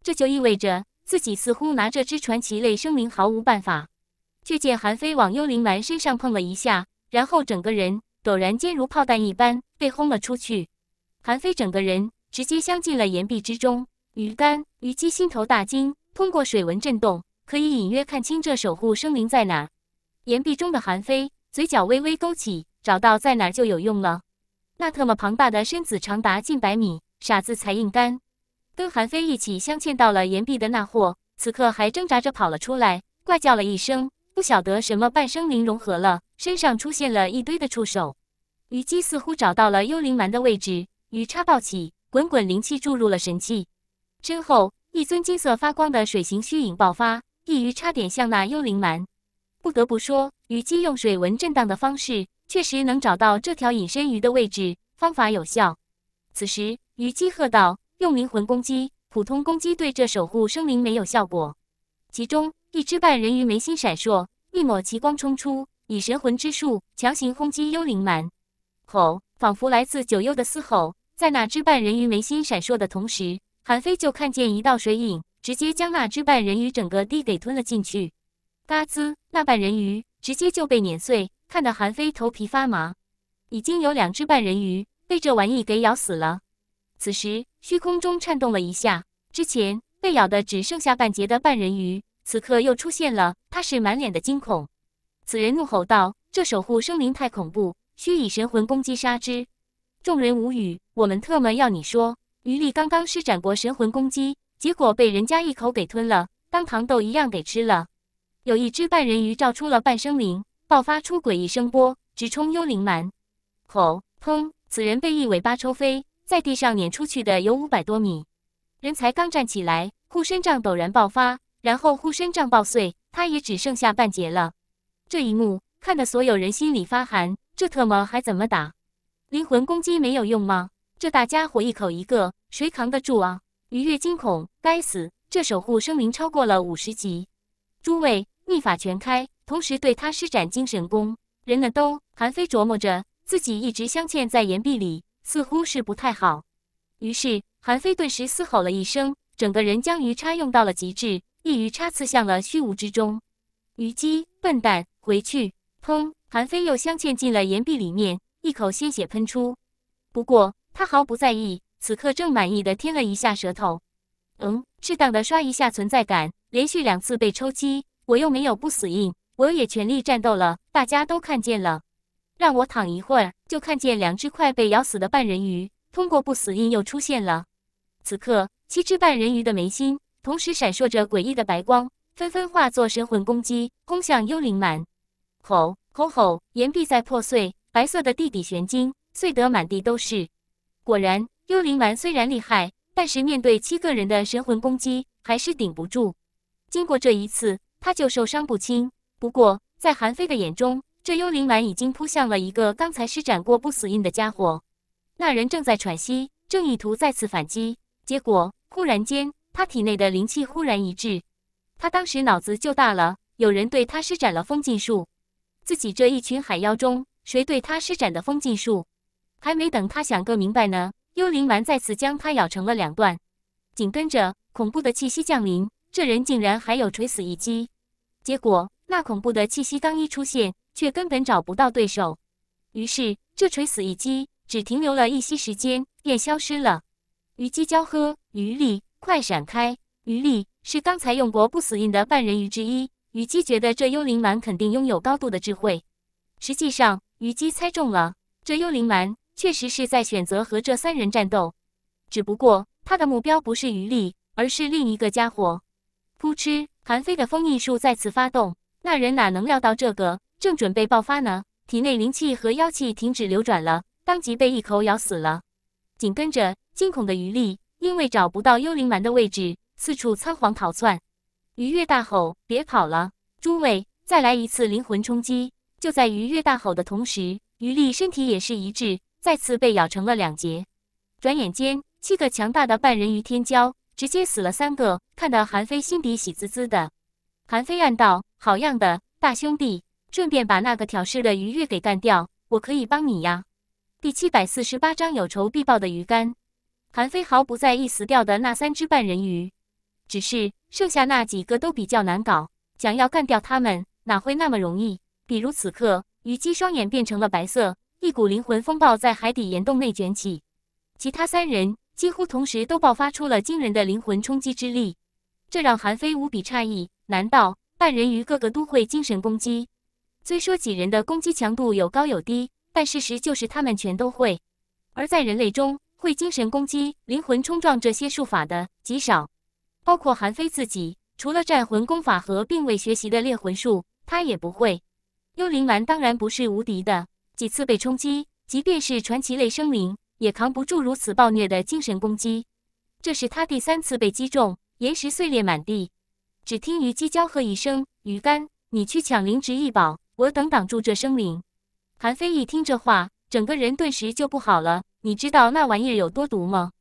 这就意味着。自己似乎拿这只传奇类生灵毫无办法，却见韩非往幽灵蛮身上碰了一下，然后整个人陡然坚如炮弹一般被轰了出去。韩非整个人直接镶进了岩壁之中。鱼干、虞姬心头大惊，通过水纹震动可以隐约看清这守护生灵在哪。岩壁中的韩非嘴角微微勾起，找到在哪儿就有用了。那特么庞大的身子长达近百米，傻子才硬干。跟韩非一起镶嵌到了岩壁的那货，此刻还挣扎着跑了出来，怪叫了一声，不晓得什么半生灵融合了，身上出现了一堆的触手。虞姬似乎找到了幽灵蛮的位置，鱼叉暴起，滚滚灵气注入了神器，身后一尊金色发光的水形虚影爆发，一鱼差点向那幽灵蛮。不得不说，虞姬用水纹震荡的方式确实能找到这条隐身鱼的位置，方法有效。此时，虞姬喝道。用灵魂攻击，普通攻击对这守护生灵没有效果。其中一只半人鱼眉心闪烁，一抹奇光冲出，以神魂之术强行轰击幽灵蛮。吼！仿佛来自九幽的嘶吼，在那只半人鱼眉心闪烁的同时，韩非就看见一道水影直接将那只半人鱼整个地给吞了进去。嘎吱，那半人鱼直接就被碾碎，看得韩非头皮发麻。已经有两只半人鱼被这玩意给咬死了。此时。虚空中颤动了一下，之前被咬的只剩下半截的半人鱼，此刻又出现了。他是满脸的惊恐。此人怒吼道：“这守护生灵太恐怖，需以神魂攻击杀之。”众人无语，我们特么要你说？余力刚刚施展过神魂攻击，结果被人家一口给吞了，当糖豆一样给吃了。有一只半人鱼照出了半生灵，爆发出诡异声波，直冲幽灵蛮。吼！砰！此人被一尾巴抽飞。在地上撵出去的有五百多米，人才刚站起来，护身杖陡然爆发，然后护身杖爆碎，他也只剩下半截了。这一幕看得所有人心里发寒，这特么还怎么打？灵魂攻击没有用吗？这大家伙一口一个，谁扛得住啊？愉悦惊恐，该死，这守护生灵超过了五十级，诸位秘法全开，同时对他施展精神攻。人呢都韩非琢磨着，自己一直镶嵌在岩壁里。似乎是不太好，于是韩非顿时嘶吼了一声，整个人将鱼叉用到了极致，一鱼叉刺向了虚无之中。虞姬，笨蛋，回去！砰！韩非又镶嵌进了岩壁里面，一口鲜血喷出。不过他毫不在意，此刻正满意的舔了一下舌头。嗯，适当的刷一下存在感。连续两次被抽击，我又没有不死印，我也全力战斗了，大家都看见了。让我躺一会儿，就看见两只快被咬死的半人鱼通过不死印又出现了。此刻，七只半人鱼的眉心同时闪烁着诡异的白光，纷纷化作神魂攻击，轰向幽灵蛮。吼，吼吼！岩壁在破碎，白色的地底玄晶碎得满地都是。果然，幽灵蛮虽然厉害，但是面对七个人的神魂攻击，还是顶不住。经过这一次，他就受伤不轻。不过，在韩非的眼中，这幽灵丸已经扑向了一个刚才施展过不死印的家伙，那人正在喘息，正意图再次反击，结果忽然间他体内的灵气忽然一滞，他当时脑子就大了，有人对他施展了封禁术。自己这一群海妖中，谁对他施展的封禁术？还没等他想个明白呢，幽灵丸再次将他咬成了两段，紧跟着恐怖的气息降临，这人竟然还有垂死一击，结果那恐怖的气息刚一出现。却根本找不到对手，于是这垂死一击只停留了一息时间，便消失了。虞姬娇喝：“余力，快闪开！”余力是刚才用过不死印的半人鱼之一。虞姬觉得这幽灵蛮肯定拥有高度的智慧。实际上，虞姬猜中了，这幽灵蛮确实是在选择和这三人战斗，只不过他的目标不是余力，而是另一个家伙。扑哧，韩非的封印术再次发动，那人哪能料到这个？正准备爆发呢，体内灵气和妖气停止流转了，当即被一口咬死了。紧跟着，惊恐的余力因为找不到幽灵丸的位置，四处仓皇逃窜。鱼越大吼：“别跑了，诸位，再来一次灵魂冲击！”就在鱼越大吼的同时，余力身体也是一滞，再次被咬成了两截。转眼间，七个强大的半人鱼天骄直接死了三个，看得韩非心底喜滋滋的。韩非暗道：“好样的，大兄弟！”顺便把那个挑事的鱼月给干掉，我可以帮你呀。第七百四十八章有仇必报的鱼竿。韩非毫不在意死掉的那三只半人鱼，只是剩下那几个都比较难搞，想要干掉他们哪会那么容易？比如此刻，虞姬双眼变成了白色，一股灵魂风暴在海底岩洞内卷起，其他三人几乎同时都爆发出了惊人的灵魂冲击之力，这让韩非无比诧异：难道半人鱼个个都会精神攻击？虽说几人的攻击强度有高有低，但事实就是他们全都会。而在人类中，会精神攻击、灵魂冲撞这些术法的极少，包括韩非自己，除了战魂功法和并未学习的猎魂术，他也不会。幽灵丸当然不是无敌的，几次被冲击，即便是传奇类生灵，也扛不住如此暴虐的精神攻击。这是他第三次被击中，岩石碎裂满地。只听虞姬娇喝一声：“鱼干，你去抢灵植一宝。”我等挡住这生灵。韩非一听这话，整个人顿时就不好了。你知道那玩意有多毒吗？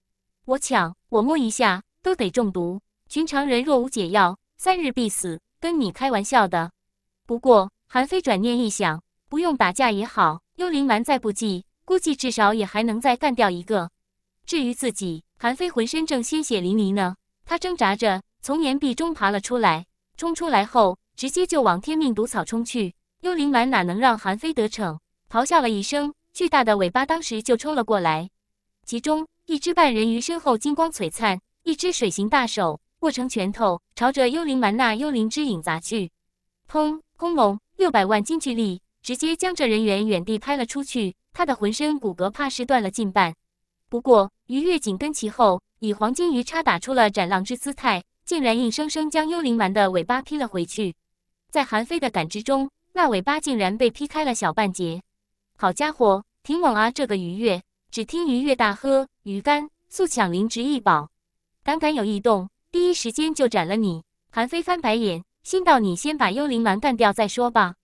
我抢，我摸一下都得中毒。寻常人若无解药，三日必死。跟你开玩笑的。不过，韩非转念一想，不用打架也好。幽灵蛮再不济，估计至少也还能再干掉一个。至于自己，韩非浑身正鲜血淋漓呢。他挣扎着从岩壁中爬了出来，冲出来后直接就往天命毒草冲去。幽灵蛮哪能让韩非得逞？咆哮了一声，巨大的尾巴当时就冲了过来。其中一只半人鱼身后金光璀璨，一只水形大手握成拳头，朝着幽灵蛮那幽灵之影砸去。砰！轰隆！六百万斤巨力直接将这人员远地拍了出去，他的浑身骨骼怕是断了近半。不过鱼跃紧跟其后，以黄金鱼叉打出了斩浪之姿态，竟然硬生生将幽灵蛮的尾巴劈了回去。在韩非的感知中。大尾巴竟然被劈开了小半截，好家伙，挺猛啊！这个鱼跃，只听鱼跃大喝：“鱼竿速抢灵芝一宝，胆敢有异动，第一时间就斩了你！”韩非翻白眼，心道：“你先把幽灵狼干掉再说吧，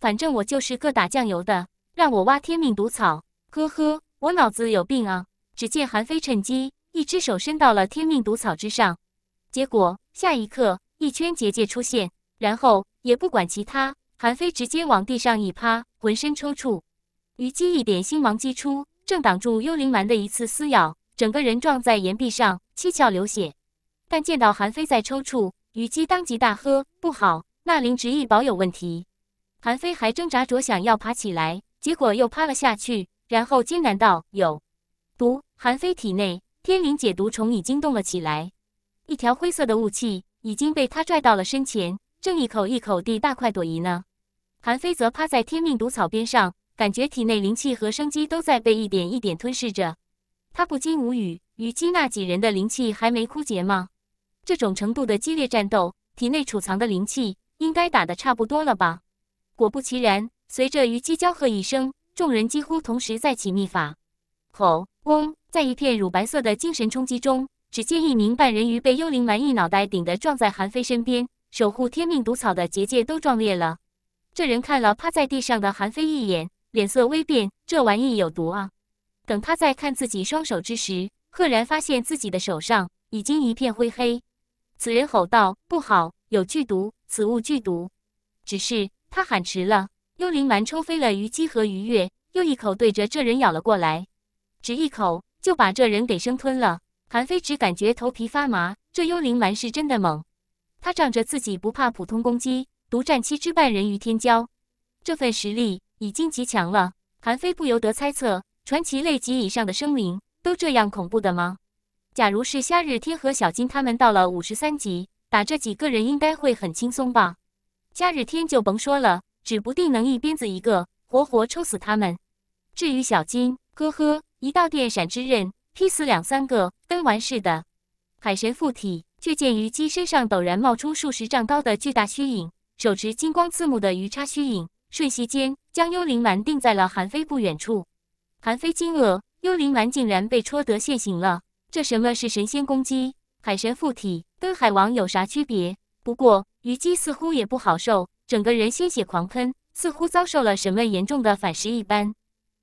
反正我就是个打酱油的，让我挖天命毒草，呵呵，我脑子有病啊！”只见韩非趁机一只手伸到了天命毒草之上，结果下一刻，一圈结界出现，然后也不管其他。韩非直接往地上一趴，浑身抽搐。虞姬一点星芒击出，正挡住幽灵蛮的一次撕咬，整个人撞在岩壁上，七窍流血。但见到韩非在抽搐，虞姬当即大喝：“不好，那灵植意宝有问题！”韩非还挣扎着想要爬起来，结果又趴了下去，然后艰难道：“有毒。”韩非体内天灵解毒虫已经动了起来，一条灰色的雾气已经被他拽到了身前，正一口一口地大快朵颐呢。韩非则趴在天命毒草边上，感觉体内灵气和生机都在被一点一点吞噬着。他不禁无语：虞姬那几人的灵气还没枯竭吗？这种程度的激烈战斗，体内储藏的灵气应该打得差不多了吧？果不其然，随着虞姬娇喝一声，众人几乎同时再起秘法。吼！嗡！在一片乳白色的精神冲击中，只见一名半人鱼被幽灵蛮蚁脑袋顶得撞在韩非身边，守护天命毒草的结界都撞裂了。这人看了趴在地上的韩非一眼，脸色微变，这玩意有毒啊！等他再看自己双手之时，赫然发现自己的手上已经一片灰黑。此人吼道：“不好，有剧毒！此物剧毒！”只是他喊迟了，幽灵蛮抽飞了虞姬和鱼月，又一口对着这人咬了过来，只一口就把这人给生吞了。韩非只感觉头皮发麻，这幽灵蛮是真的猛。他仗着自己不怕普通攻击。独占七之半人鱼天骄，这份实力已经极强了。韩非不由得猜测：传奇类级以上的生灵都这样恐怖的吗？假如是夏日天和小金他们到了五十三级，打这几个人应该会很轻松吧？夏日天就甭说了，指不定能一鞭子一个，活活抽死他们。至于小金，呵呵，一道电闪之刃劈死两三个，跟玩似的。海神附体，却见虞姬身上陡然冒出数十丈高的巨大虚影。手持金光刺目的鱼叉虚影，瞬息间将幽灵丸定在了韩非不远处。韩非惊愕，幽灵丸竟然被戳得现形了！这什么是神仙攻击？海神附体，跟海王有啥区别？不过虞姬似乎也不好受，整个人鲜血狂喷，似乎遭受了什么严重的反噬一般。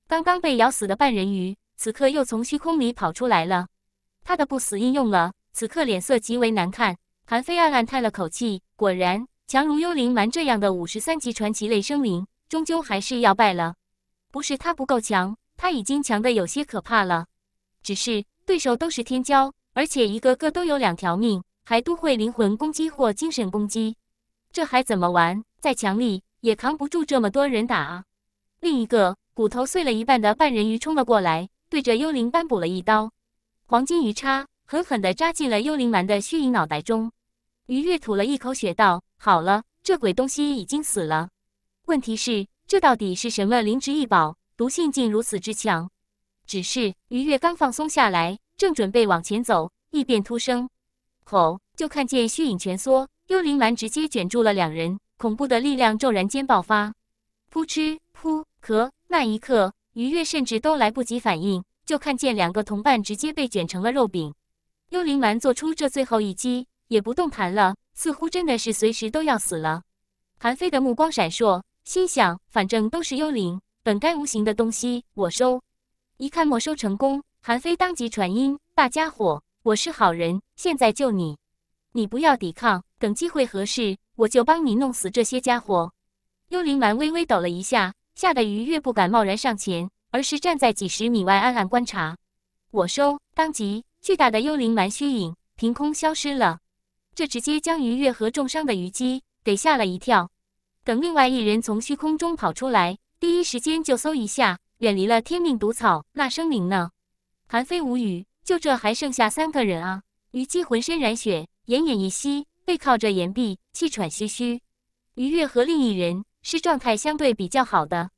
刚刚被咬死的半人鱼，此刻又从虚空里跑出来了，他的不死应用了，此刻脸色极为难看。韩非暗暗叹了口气，果然。强如幽灵蛮这样的五十三级传奇类生灵，终究还是要败了。不是他不够强，他已经强的有些可怕了。只是对手都是天骄，而且一个个都有两条命，还都会灵魂攻击或精神攻击，这还怎么玩？再强力也扛不住这么多人打啊！另一个骨头碎了一半的半人鱼冲了过来，对着幽灵斑补了一刀，黄金鱼叉狠狠的扎进了幽灵蛮的虚影脑袋中。于月吐了一口血，道：“好了，这鬼东西已经死了。问题是，这到底是什么灵芝异宝？毒性竟如此之强！”只是于月刚放松下来，正准备往前走，异变突生，吼！就看见虚影蜷缩，幽灵蛮直接卷住了两人，恐怖的力量骤然间爆发，噗嗤、噗咳。那一刻，于月甚至都来不及反应，就看见两个同伴直接被卷成了肉饼。幽灵蛮做出这最后一击。也不动弹了，似乎真的是随时都要死了。韩非的目光闪烁，心想：反正都是幽灵，本该无形的东西，我收。一看没收成功，韩非当即传音：“大家伙，我是好人，现在救你，你不要抵抗，等机会合适，我就帮你弄死这些家伙。”幽灵蛮微微抖了一下，吓得鱼越不敢贸然上前，而是站在几十米外暗暗观察。我收，当即巨大的幽灵蛮虚影凭空消失了。这直接将于月和重伤的虞姬给吓了一跳。等另外一人从虚空中跑出来，第一时间就搜一下，远离了天命毒草那生灵呢？韩非无语，就这还剩下三个人啊！虞姬浑身染血，奄奄一息，背靠着岩壁，气喘吁吁。于月和另一人是状态相对比较好的。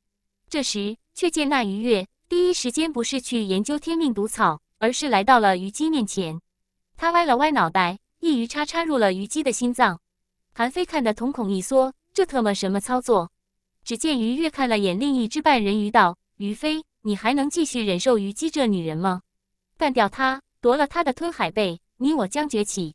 这时，却见那于月第一时间不是去研究天命毒草，而是来到了虞姬面前。他歪了歪脑袋。一鱼叉插入了虞姬的心脏，韩非看得瞳孔一缩，这特么什么操作？只见于越看了眼另一只半人鱼，道：“于飞，你还能继续忍受虞姬这女人吗？干掉她，夺了她的吞海贝，你我将崛起。”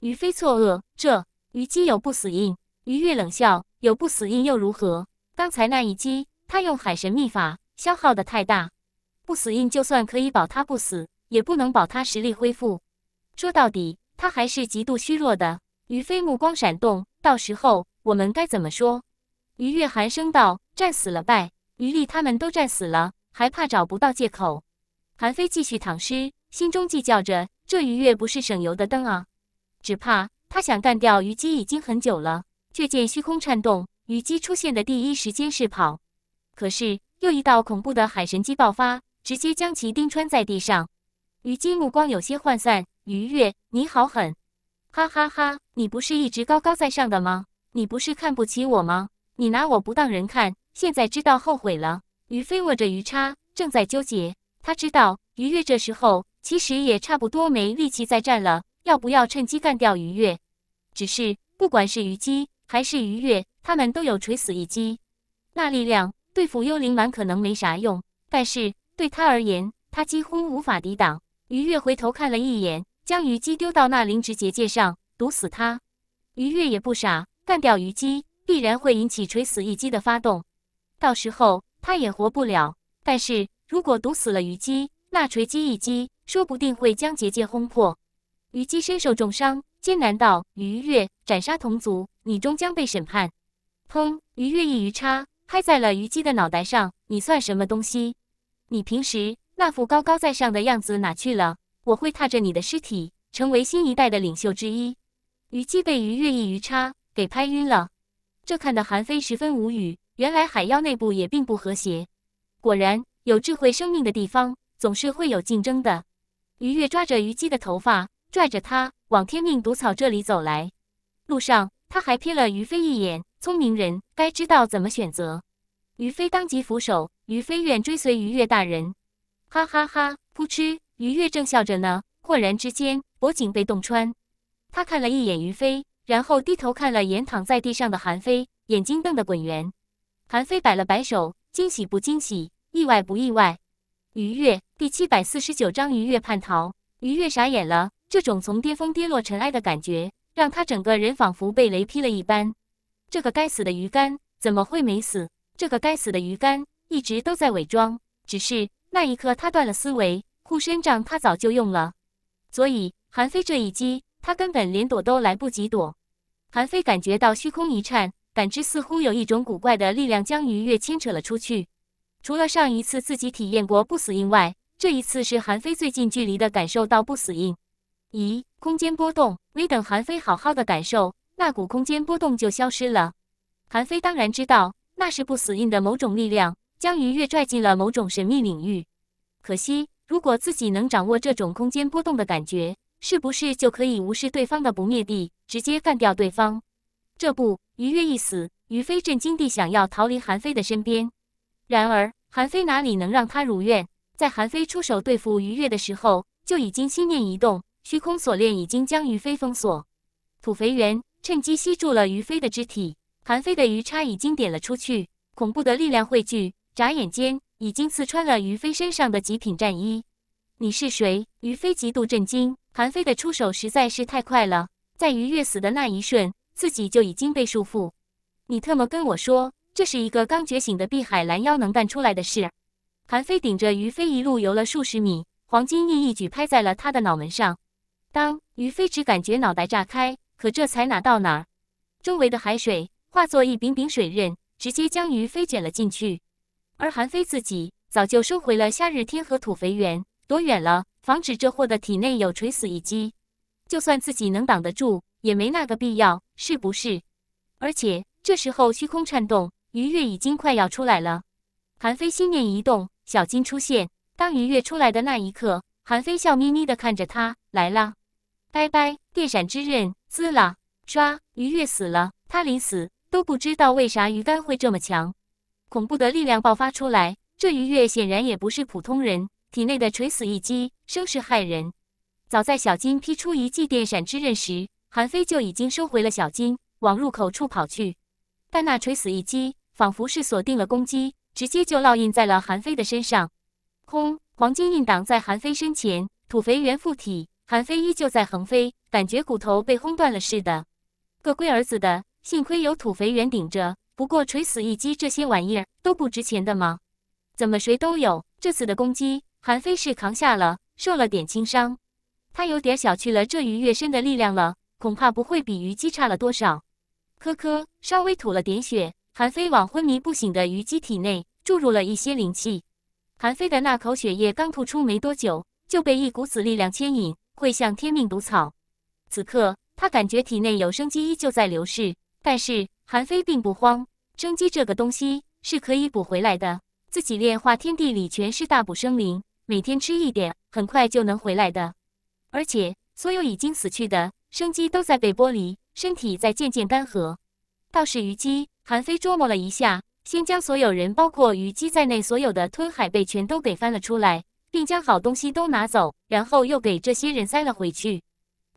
于飞错愕，这虞姬有不死印。于越冷笑：“有不死印又如何？刚才那一击，他用海神秘法消耗的太大，不死印就算可以保他不死，也不能保他实力恢复。说到底。”他还是极度虚弱的。于飞目光闪动，到时候我们该怎么说？于月寒声道：“战死了，败。”于立他们都战死了，还怕找不到借口？韩非继续躺尸，心中计较着：这于月不是省油的灯啊，只怕他想干掉虞姬已经很久了。却见虚空颤动，虞姬出现的第一时间是跑，可是又一道恐怖的海神击爆发，直接将其钉穿在地上。虞姬目光有些涣散。愉悦，你好狠！哈哈哈！你不是一直高高在上的吗？你不是看不起我吗？你拿我不当人看，现在知道后悔了。于飞握着鱼叉，正在纠结。他知道，于跃这时候其实也差不多没力气再战了。要不要趁机干掉于跃？只是，不管是虞姬还是于跃，他们都有垂死一击。那力量对付幽灵蛮可能没啥用，但是对他而言，他几乎无法抵挡。于跃回头看了一眼。将虞姬丢到那灵植结界上，毒死他。于月也不傻，干掉虞姬必然会引起垂死一击的发动，到时候他也活不了。但是如果毒死了虞姬，那锤击一击说不定会将结界轰破。虞姬身受重伤，艰难道：“于月，斩杀同族，你终将被审判。”砰！于月一鱼叉拍在了虞姬的脑袋上，“你算什么东西？你平时那副高高在上的样子哪去了？”我会踏着你的尸体，成为新一代的领袖之一。虞姬被于越一鱼叉给拍晕了，这看得韩非十分无语。原来海妖内部也并不和谐，果然有智慧生命的地方总是会有竞争的。于越抓着虞姬的头发，拽着她往天命毒草这里走来。路上他还瞥了于飞一眼，聪明人该知道怎么选择。于飞当即俯首，于飞愿追随于越大人。哈哈哈，扑哧。于月正笑着呢，豁然之间，脖颈被洞穿。他看了一眼于飞，然后低头看了眼躺在地上的韩飞，眼睛瞪得滚圆。韩飞摆了摆手，惊喜不惊喜，意外不意外。于月第七百四十九章：于月叛逃。于月傻眼了，这种从巅峰跌落尘埃的感觉，让他整个人仿佛被雷劈了一般。这个该死的鱼竿怎么会没死？这个该死的鱼竿一直都在伪装，只是那一刻他断了思维。护身杖他早就用了，所以韩非这一击他根本连躲都来不及躲。韩非感觉到虚空一颤，感知似乎有一种古怪的力量将鱼跃牵扯了出去。除了上一次自己体验过不死印外，这一次是韩非最近距离的感受到不死印。咦，空间波动！没等韩非好好的感受，那股空间波动就消失了。韩非当然知道那是不死印的某种力量将鱼跃拽进了某种神秘领域，可惜。如果自己能掌握这种空间波动的感觉，是不是就可以无视对方的不灭地，直接干掉对方？这不，于月一死，于飞震惊地想要逃离韩非的身边，然而韩非哪里能让他如愿？在韩非出手对付于月的时候，就已经心念一动，虚空锁链已经将于飞封锁。土肥原趁机吸住了于飞的肢体，韩非的鱼叉已经点了出去，恐怖的力量汇聚，眨眼间。已经刺穿了于飞身上的极品战衣。你是谁？于飞极度震惊。韩飞的出手实在是太快了，在于越死的那一瞬，自己就已经被束缚。你特么跟我说，这是一个刚觉醒的碧海蓝妖能干出来的事？韩飞顶着于飞一路游了数十米，黄金翼一举拍在了他的脑门上。当于飞只感觉脑袋炸开，可这才哪到哪？周围的海水化作一柄柄水刃，直接将于飞卷了进去。而韩非自己早就收回了夏日天和土肥圆，躲远了，防止这货的体内有垂死一击。就算自己能挡得住，也没那个必要，是不是？而且这时候虚空颤动，鱼跃已经快要出来了。韩非心念一动，小金出现。当鱼跃出来的那一刻，韩非笑眯眯地看着他来了。拜拜！电闪之刃，滋啦，唰，鱼跃死了。他临死都不知道为啥鱼竿会这么强。恐怖的力量爆发出来，这愉跃显然也不是普通人，体内的垂死一击声势骇人。早在小金劈出一记电闪之刃时，韩非就已经收回了小金，往入口处跑去。但那垂死一击仿佛是锁定了攻击，直接就烙印在了韩非的身上。轰！黄金印挡在韩非身前，土肥圆附体，韩非依旧在横飞，感觉骨头被轰断了似的。个龟儿子的，幸亏有土肥圆顶着。不过，垂死一击这些玩意儿都不值钱的吗？怎么谁都有？这次的攻击，韩非是扛下了，受了点轻伤。他有点小觑了这鱼跃身的力量了，恐怕不会比虞姬差了多少。咳咳，稍微吐了点血，韩非往昏迷不醒的虞姬体内注入了一些灵气。韩非的那口血液刚吐出没多久，就被一股子力量牵引，会向天命毒草。此刻，他感觉体内有生机依旧在流逝，但是韩非并不慌。生机这个东西是可以补回来的，自己炼化天地里全是大补生灵，每天吃一点，很快就能回来的。而且所有已经死去的生机都在被剥离，身体在渐渐干涸。倒是虞姬、韩非琢磨了一下，先将所有人，包括虞姬在内，所有的吞海贝全都给翻了出来，并将好东西都拿走，然后又给这些人塞了回去。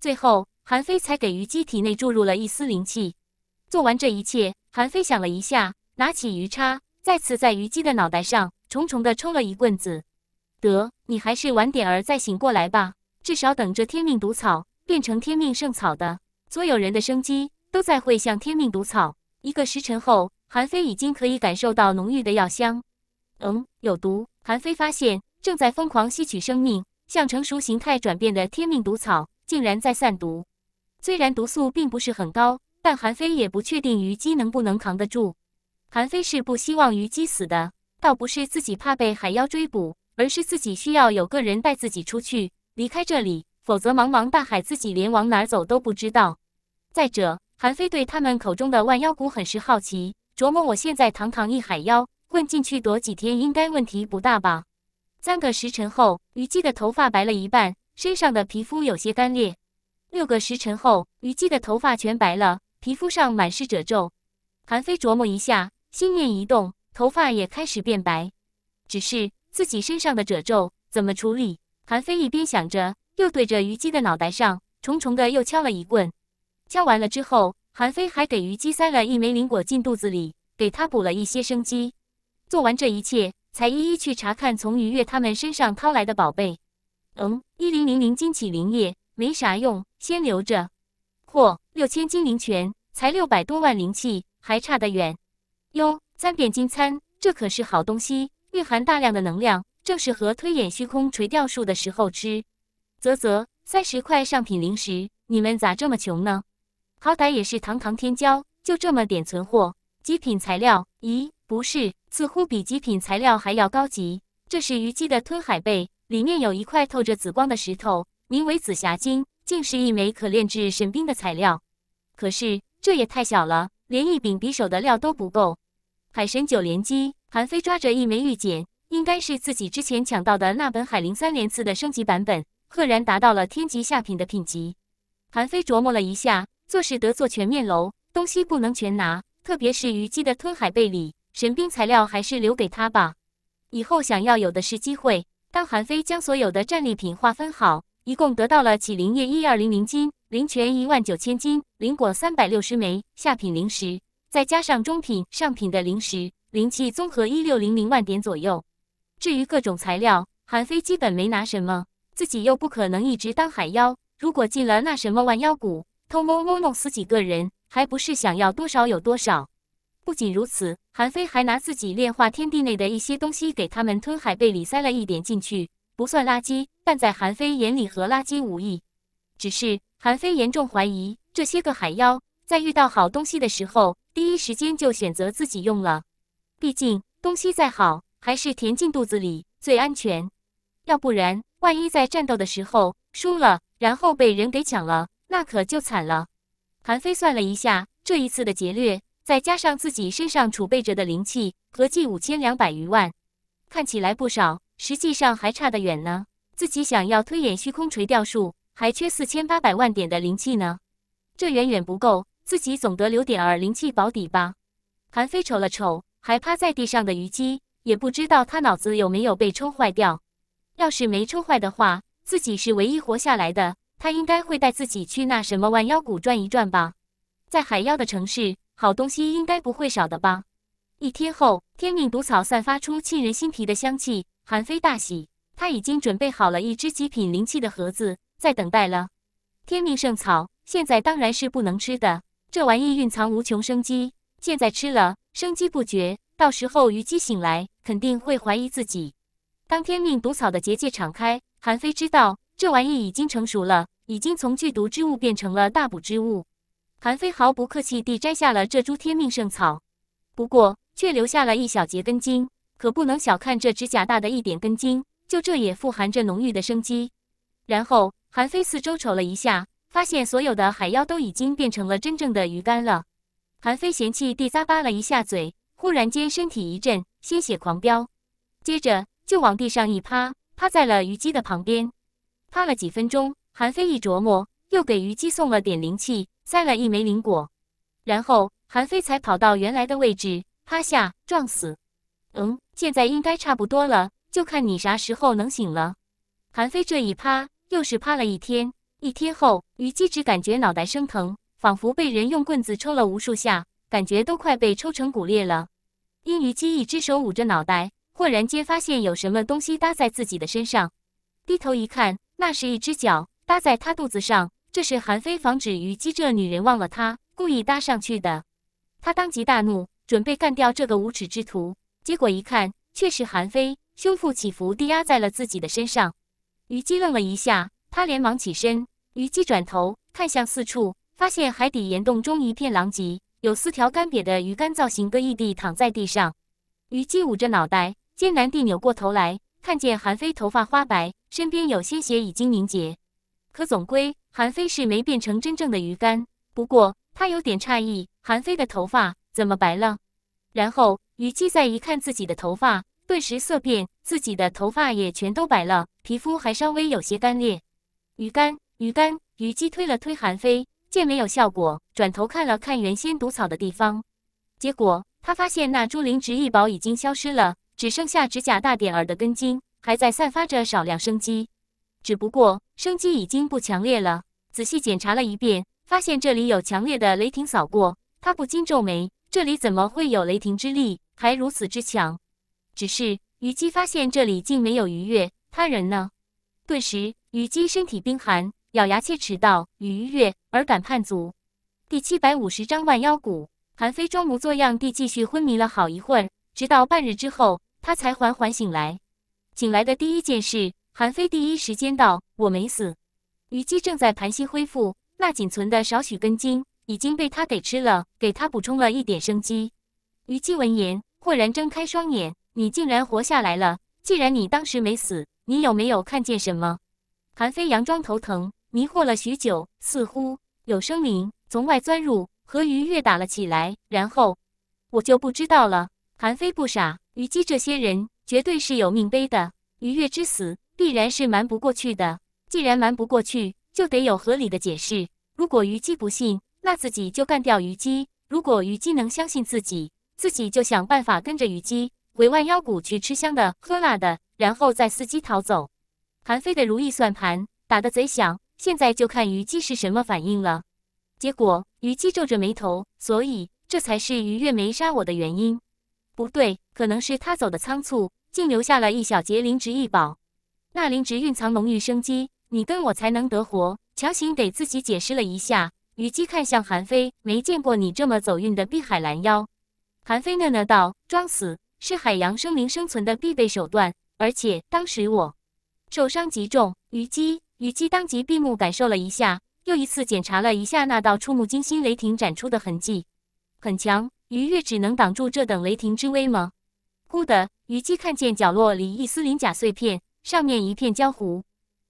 最后，韩非才给虞姬体内注入了一丝灵气。做完这一切，韩非想了一下，拿起鱼叉，再次在虞姬的脑袋上重重的抽了一棍子。得，你还是晚点儿再醒过来吧，至少等着天命毒草变成天命圣草的所有人的生机，都在会向天命毒草。一个时辰后，韩非已经可以感受到浓郁的药香。嗯，有毒。韩非发现，正在疯狂吸取生命，向成熟形态转变的天命毒草竟然在散毒，虽然毒素并不是很高。但韩非也不确定虞姬能不能扛得住。韩非是不希望虞姬死的，倒不是自己怕被海妖追捕，而是自己需要有个人带自己出去，离开这里，否则茫茫大海，自己连往哪儿走都不知道。再者，韩非对他们口中的万妖谷很是好奇，琢磨我现在堂堂一海妖，混进去躲几天，应该问题不大吧？三个时辰后，虞姬的头发白了一半，身上的皮肤有些干裂。六个时辰后，虞姬的头发全白了。皮肤上满是褶皱，韩非琢磨一下，心念一动，头发也开始变白。只是自己身上的褶皱怎么处理？韩非一边想着，又对着虞姬的脑袋上重重的又敲了一棍。敲完了之后，韩非还给虞姬塞了一枚灵果进肚子里，给他补了一些生机。做完这一切，才一一去查看从鱼月他们身上掏来的宝贝。嗯，一零零零金起灵液没啥用，先留着。嚯！六千精灵泉才六百多万灵气，还差得远哟！三变金餐，这可是好东西，蕴含大量的能量，正适合推演虚空垂钓术的时候吃。啧啧，三十块上品灵石，你们咋这么穷呢？好歹也是堂堂天骄，就这么点存货，极品材料？咦，不是，似乎比极品材料还要高级。这是虞姬的吞海贝，里面有一块透着紫光的石头，名为紫霞晶。竟是一枚可炼制神兵的材料，可是这也太小了，连一柄匕首的料都不够。海神九连击，韩飞抓着一枚玉简，应该是自己之前抢到的那本海灵三连刺的升级版本，赫然达到了天级下品的品级。韩飞琢磨了一下，做事得做全面楼，东西不能全拿，特别是虞姬的吞海贝里神兵材料，还是留给他吧，以后想要有的是机会。当韩飞将所有的战利品划分好。一共得到了起灵液一二零零斤，灵泉一万九千斤，灵果三百六十枚下品灵石，再加上中品、上品的灵石，灵气综合一六零零万点左右。至于各种材料，韩非基本没拿什么，自己又不可能一直当海妖。如果进了那什么万妖谷，偷摸摸弄死几个人，还不是想要多少有多少？不仅如此，韩非还拿自己炼化天地内的一些东西，给他们吞海贝里塞了一点进去。不算垃圾，但在韩非眼里和垃圾无异。只是韩非严重怀疑这些个海妖在遇到好东西的时候，第一时间就选择自己用了。毕竟东西再好，还是填进肚子里最安全。要不然，万一在战斗的时候输了，然后被人给抢了，那可就惨了。韩非算了一下，这一次的劫掠，再加上自己身上储备着的灵气，合计五千两百余万，看起来不少。实际上还差得远呢。自己想要推演虚空垂钓术，还缺四千八百万点的灵气呢。这远远不够，自己总得留点儿灵气保底吧。韩非瞅了瞅还趴在地上的虞姬，也不知道他脑子有没有被冲坏掉。要是没冲坏的话，自己是唯一活下来的，他应该会带自己去那什么万妖谷转一转吧。在海妖的城市，好东西应该不会少的吧。一天后，天命毒草散发出沁人心脾的香气。韩非大喜，他已经准备好了一只极品灵气的盒子，在等待了。天命圣草现在当然是不能吃的，这玩意蕴藏无穷生机，现在吃了生机不绝，到时候虞姬醒来肯定会怀疑自己。当天命毒草的结界敞开，韩非知道这玩意已经成熟了，已经从剧毒之物变成了大补之物。韩非毫不客气地摘下了这株天命圣草，不过却留下了一小截根茎。可不能小看这指甲大的一点根茎，就这也富含着浓郁的生机。然后韩非四周瞅了一下，发现所有的海妖都已经变成了真正的鱼干了。韩非嫌弃地咂巴了一下嘴，忽然间身体一震，鲜血狂飙，接着就往地上一趴，趴在了虞姬的旁边。趴了几分钟，韩非一琢磨，又给虞姬送了点灵气，塞了一枚灵果，然后韩非才跑到原来的位置，趴下撞死。嗯，现在应该差不多了，就看你啥时候能醒了。韩非这一趴又是趴了一天，一天后，虞姬只感觉脑袋生疼，仿佛被人用棍子抽了无数下，感觉都快被抽成骨裂了。因虞姬一只手捂着脑袋，忽然间发现有什么东西搭在自己的身上，低头一看，那是一只脚搭在他肚子上。这是韩非防止虞姬这女人忘了他，故意搭上去的。他当即大怒，准备干掉这个无耻之徒。结果一看，却是韩非胸腹起伏，地压在了自己的身上。虞姬愣了一下，她连忙起身。虞姬转头看向四处，发现海底岩洞中一片狼藉，有四条干瘪的鱼干，造型各异地躺在地上。虞姬捂着脑袋，艰难地扭过头来，看见韩非头发花白，身边有鲜血已经凝结。可总归，韩非是没变成真正的鱼干。不过，他有点诧异，韩非的头发怎么白了？然后。虞姬再一看自己的头发，顿时色变，自己的头发也全都白了，皮肤还稍微有些干裂。虞干，虞干，虞姬推了推韩非，见没有效果，转头看了看原先毒草的地方，结果他发现那株灵植一宝已经消失了，只剩下指甲大点儿的根茎，还在散发着少量生机，只不过生机已经不强烈了。仔细检查了一遍，发现这里有强烈的雷霆扫过，他不禁皱眉，这里怎么会有雷霆之力？还如此之强，只是虞姬发现这里竟没有鱼跃，他人呢？顿时，虞姬身体冰寒，咬牙切齿道：“鱼跃，而敢叛足！”第七百五十章万妖谷。韩非装模作样地继续昏迷了好一会儿，直到半日之后，他才缓缓醒来。醒来的第一件事，韩非第一时间道：“我没死。”虞姬正在盘膝恢复，那仅存的少许根茎已经被他给吃了，给他补充了一点生机。虞姬闻言，豁然睁开双眼：“你竟然活下来了！既然你当时没死，你有没有看见什么？”韩非佯装头疼，迷惑了许久，似乎有生灵从外钻入，和鱼跃打了起来，然后我就不知道了。韩非不傻，虞姬这些人绝对是有命背的。鱼跃之死，必然是瞒不过去的。既然瞒不过去，就得有合理的解释。如果虞姬不信，那自己就干掉虞姬；如果虞姬能相信自己，自己就想办法跟着虞姬回万妖谷去吃香的喝辣的，然后再伺机逃走。韩非的如意算盘打得贼响，现在就看虞姬是什么反应了。结果虞姬皱着眉头，所以这才是于越没杀我的原因。不对，可能是他走的仓促，竟留下了一小截灵植异宝。那灵植蕴藏浓郁生机，你跟我才能得活。强行给自己解释了一下，虞姬看向韩非，没见过你这么走运的碧海蓝妖。韩非讷讷道：“装死是海洋生灵生存的必备手段，而且当时我受伤极重。”虞姬，虞姬当即闭目感受了一下，又一次检查了一下那道触目惊心雷霆斩出的痕迹，很强。于跃只能挡住这等雷霆之威吗？忽的，虞姬看见角落里一丝鳞甲碎片，上面一片焦糊。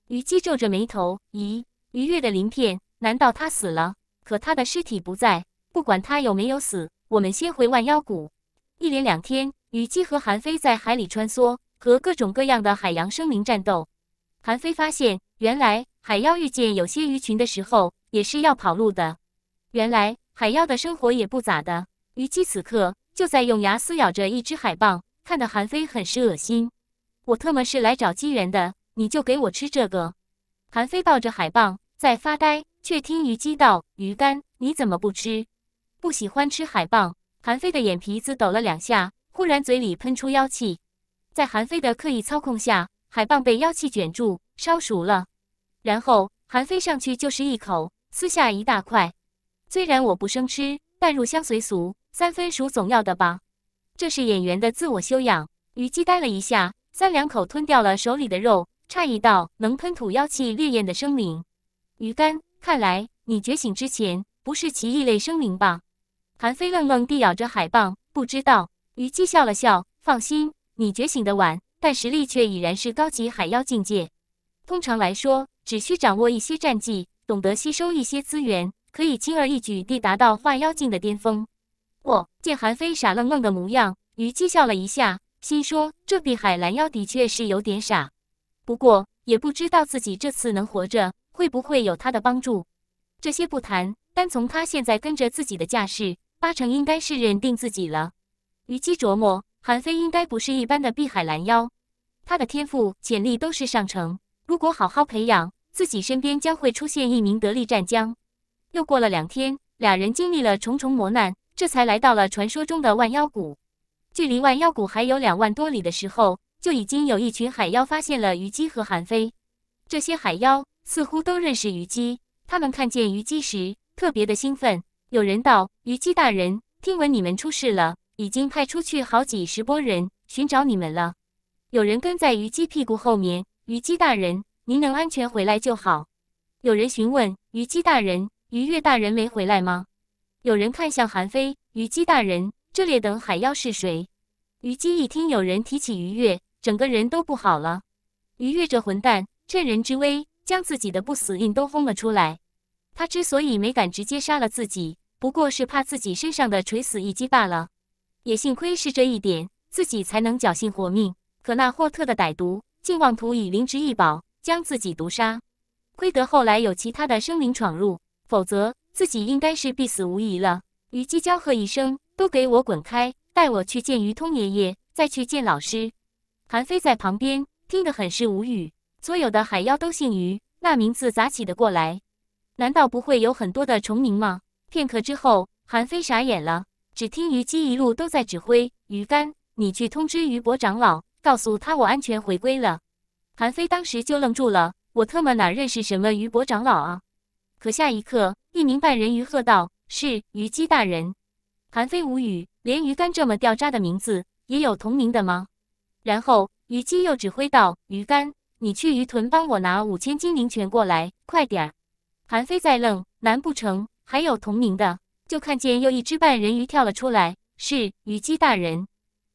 虞姬皱着眉头：“咦，愉悦的鳞片，难道他死了？可他的尸体不在，不管他有没有死。”我们先回万妖谷。一连两天，虞姬和韩非在海里穿梭，和各种各样的海洋生灵战斗。韩非发现，原来海妖遇见有些鱼群的时候，也是要跑路的。原来海妖的生活也不咋的。虞姬此刻就在用牙撕咬着一只海蚌，看得韩非很是恶心。我特么是来找机缘的，你就给我吃这个。韩非抱着海蚌在发呆，却听虞姬道：“鱼干，你怎么不吃？”不喜欢吃海蚌，韩非的眼皮子抖了两下，忽然嘴里喷出妖气，在韩非的刻意操控下，海蚌被妖气卷住，烧熟了。然后韩非上去就是一口，撕下一大块。虽然我不生吃，但入乡随俗，三分熟总要的吧？这是演员的自我修养。虞姬呆了一下，三两口吞掉了手里的肉，诧异道：“能喷吐妖气烈焰的生灵，鱼干，看来你觉醒之前不是奇异类生灵吧？”韩非愣愣地咬着海棒，不知道。虞姬笑了笑，放心，你觉醒的晚，但实力却已然是高级海妖境界。通常来说，只需掌握一些战技，懂得吸收一些资源，可以轻而易举地达到化妖境的巅峰。见韩非傻愣愣的模样，虞姬笑了一下，心说这碧海蓝妖的确是有点傻。不过也不知道自己这次能活着，会不会有他的帮助。这些不谈，单从他现在跟着自己的架势。八成应该是认定自己了。虞姬琢磨，韩非应该不是一般的碧海蓝妖，他的天赋潜力都是上乘。如果好好培养，自己身边将会出现一名得力战将。又过了两天，俩人经历了重重磨难，这才来到了传说中的万妖谷。距离万妖谷还有两万多里的时候，就已经有一群海妖发现了虞姬和韩非。这些海妖似乎都认识虞姬，他们看见虞姬时特别的兴奋。有人道：“虞姬大人，听闻你们出事了，已经派出去好几十拨人寻找你们了。”有人跟在虞姬屁股后面：“虞姬大人，您能安全回来就好。”有人询问：“虞姬大人，虞越大人没回来吗？”有人看向韩非：“虞姬大人，这列等海妖是谁？”虞姬一听有人提起虞越，整个人都不好了。虞越这混蛋趁人之危，将自己的不死印都轰了出来。他之所以没敢直接杀了自己，不过是怕自己身上的垂死一击罢了，也幸亏是这一点，自己才能侥幸活命。可那霍特的歹毒，竟妄图以灵芝一宝将自己毒杀，亏得后来有其他的生灵闯入，否则自己应该是必死无疑了。虞姬娇喝一声：“都给我滚开，带我去见于通爷爷，再去见老师。”韩非在旁边听得很是无语。所有的海妖都姓于，那名字咋起得过来？难道不会有很多的重名吗？片刻之后，韩非傻眼了。只听虞姬一路都在指挥：“鱼竿，你去通知鱼伯长老，告诉他我安全回归了。”韩非当时就愣住了：“我特么哪认识什么鱼伯长老啊？”可下一刻，一名半人鱼喝道：“是，虞姬大人。”韩非无语，连鱼竿这么掉渣的名字也有同名的吗？然后虞姬又指挥道：“鱼竿，你去鱼屯帮我拿五千金灵泉过来，快点儿。”韩非再愣，难不成？还有同名的，就看见又一只半人鱼跳了出来。是虞姬大人，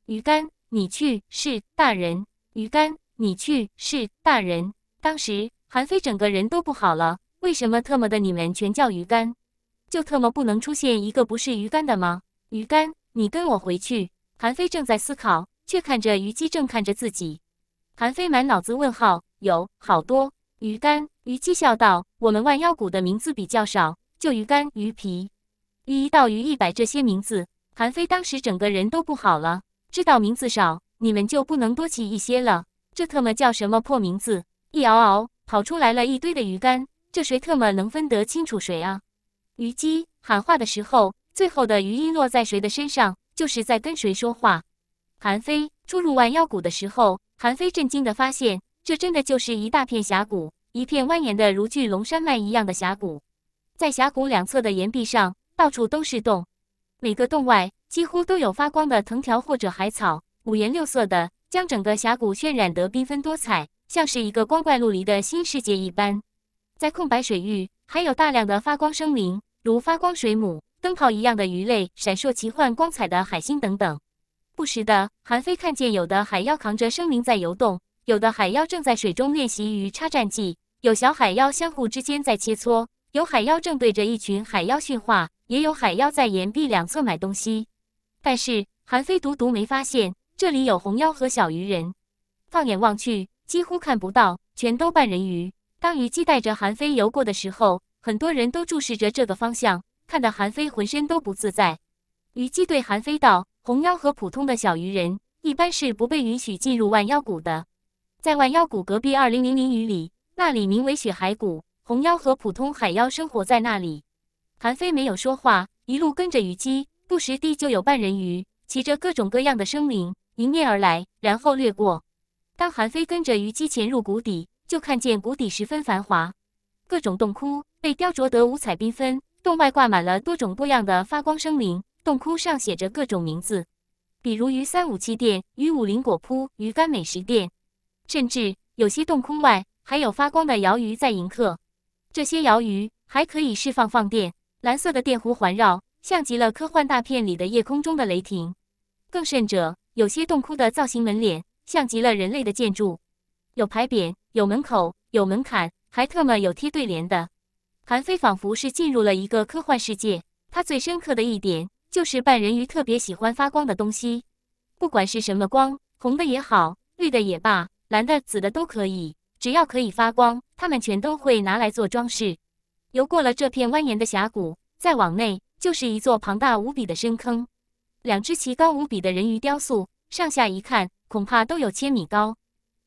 鱼竿，你去。是大人，鱼竿，你去。是大人。当时韩非整个人都不好了。为什么特么的你们全叫鱼竿？就特么不能出现一个不是鱼竿的吗？鱼竿，你跟我回去。韩非正在思考，却看着虞姬正看着自己。韩非满脑子问号，有好多。鱼竿，虞姬笑道：“我们万妖谷的名字比较少。”就鱼竿、鱼皮、鱼一道、鱼一百这些名字，韩非当时整个人都不好了。知道名字少，你们就不能多起一些了？这特么叫什么破名字？一嗷嗷，跑出来了一堆的鱼竿，这谁特么能分得清楚谁啊？虞姬喊话的时候，最后的余音落在谁的身上，就是在跟谁说话。韩非出入万妖谷的时候，韩非震惊的发现，这真的就是一大片峡谷，一片蜿蜒的如巨龙山脉一样的峡谷。在峡谷两侧的岩壁上，到处都是洞，每个洞外几乎都有发光的藤条或者海草，五颜六色的，将整个峡谷渲染得缤纷多彩，像是一个光怪陆离的新世界一般。在空白水域，还有大量的发光生灵，如发光水母、灯泡一样的鱼类、闪烁奇幻光彩的海星等等。不时的，韩非看见有的海妖扛着生灵在游动，有的海妖正在水中练习鱼叉战技，有小海妖相互之间在切磋。有海妖正对着一群海妖训话，也有海妖在岩壁两侧买东西。但是韩非独独没发现这里有红妖和小鱼人。放眼望去，几乎看不到，全都半人鱼。当虞姬带着韩非游过的时候，很多人都注视着这个方向，看得韩非浑身都不自在。虞姬对韩非道：“红妖和普通的小鱼人一般是不被允许进入万妖谷的。在万妖谷隔壁二零零零余里，那里名为雪海谷。”红妖和普通海妖生活在那里。韩非没有说话，一路跟着虞姬，不时地就有半人鱼骑着各种各样的生灵迎面而来，然后掠过。当韩非跟着虞姬潜入谷底，就看见谷底十分繁华，各种洞窟被雕琢得五彩缤纷，洞外挂满了多种多样的发光生灵。洞窟上写着各种名字，比如“鱼三五七店”、“鱼五零果铺”、“鱼干美食店”，甚至有些洞窟外还有发光的鳐鱼在迎客。这些鳐鱼还可以释放放电，蓝色的电弧环绕，像极了科幻大片里的夜空中的雷霆。更甚者，有些洞窟的造型门脸，像极了人类的建筑，有牌匾，有门口，有门槛，还特么有贴对联的。韩非仿佛是进入了一个科幻世界。他最深刻的一点就是半人鱼特别喜欢发光的东西，不管是什么光，红的也好，绿的也罢，蓝的、紫的都可以。只要可以发光，他们全都会拿来做装饰。游过了这片蜿蜒的峡谷，再往内就是一座庞大无比的深坑。两只奇高无比的人鱼雕塑，上下一看，恐怕都有千米高。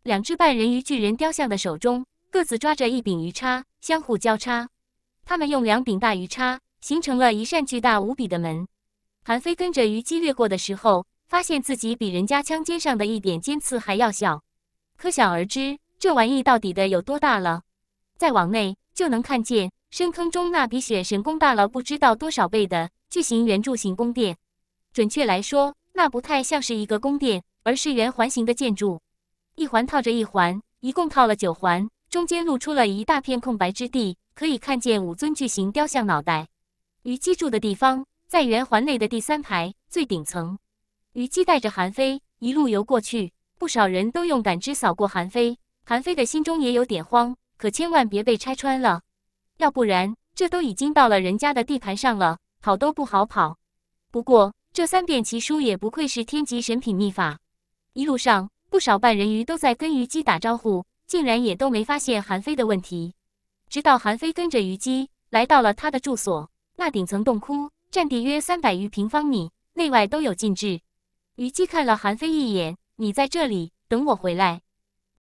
两只半人鱼巨人雕像的手中，各自抓着一柄鱼叉，相互交叉。他们用两柄大鱼叉形成了一扇巨大无比的门。韩非跟着虞姬掠过的时候，发现自己比人家枪尖上的一点尖刺还要小，可想而知。这玩意到底的有多大了？再往内就能看见深坑中那比雪神宫大了不知道多少倍的巨型圆柱形宫殿。准确来说，那不太像是一个宫殿，而是圆环形的建筑，一环套着一环，一共套了九环，中间露出了一大片空白之地，可以看见五尊巨型雕像脑袋虞姬住的地方，在圆环内的第三排最顶层。虞姬带着韩非一路游过去，不少人都用感知扫过韩非。韩非的心中也有点慌，可千万别被拆穿了，要不然这都已经到了人家的地盘上了，跑都不好跑。不过这三变奇书也不愧是天级神品秘法。一路上，不少半人鱼都在跟虞姬打招呼，竟然也都没发现韩非的问题。直到韩非跟着虞姬来到了他的住所，那顶层洞窟占地约三百余平方米，内外都有禁制。虞姬看了韩非一眼：“你在这里等我回来。”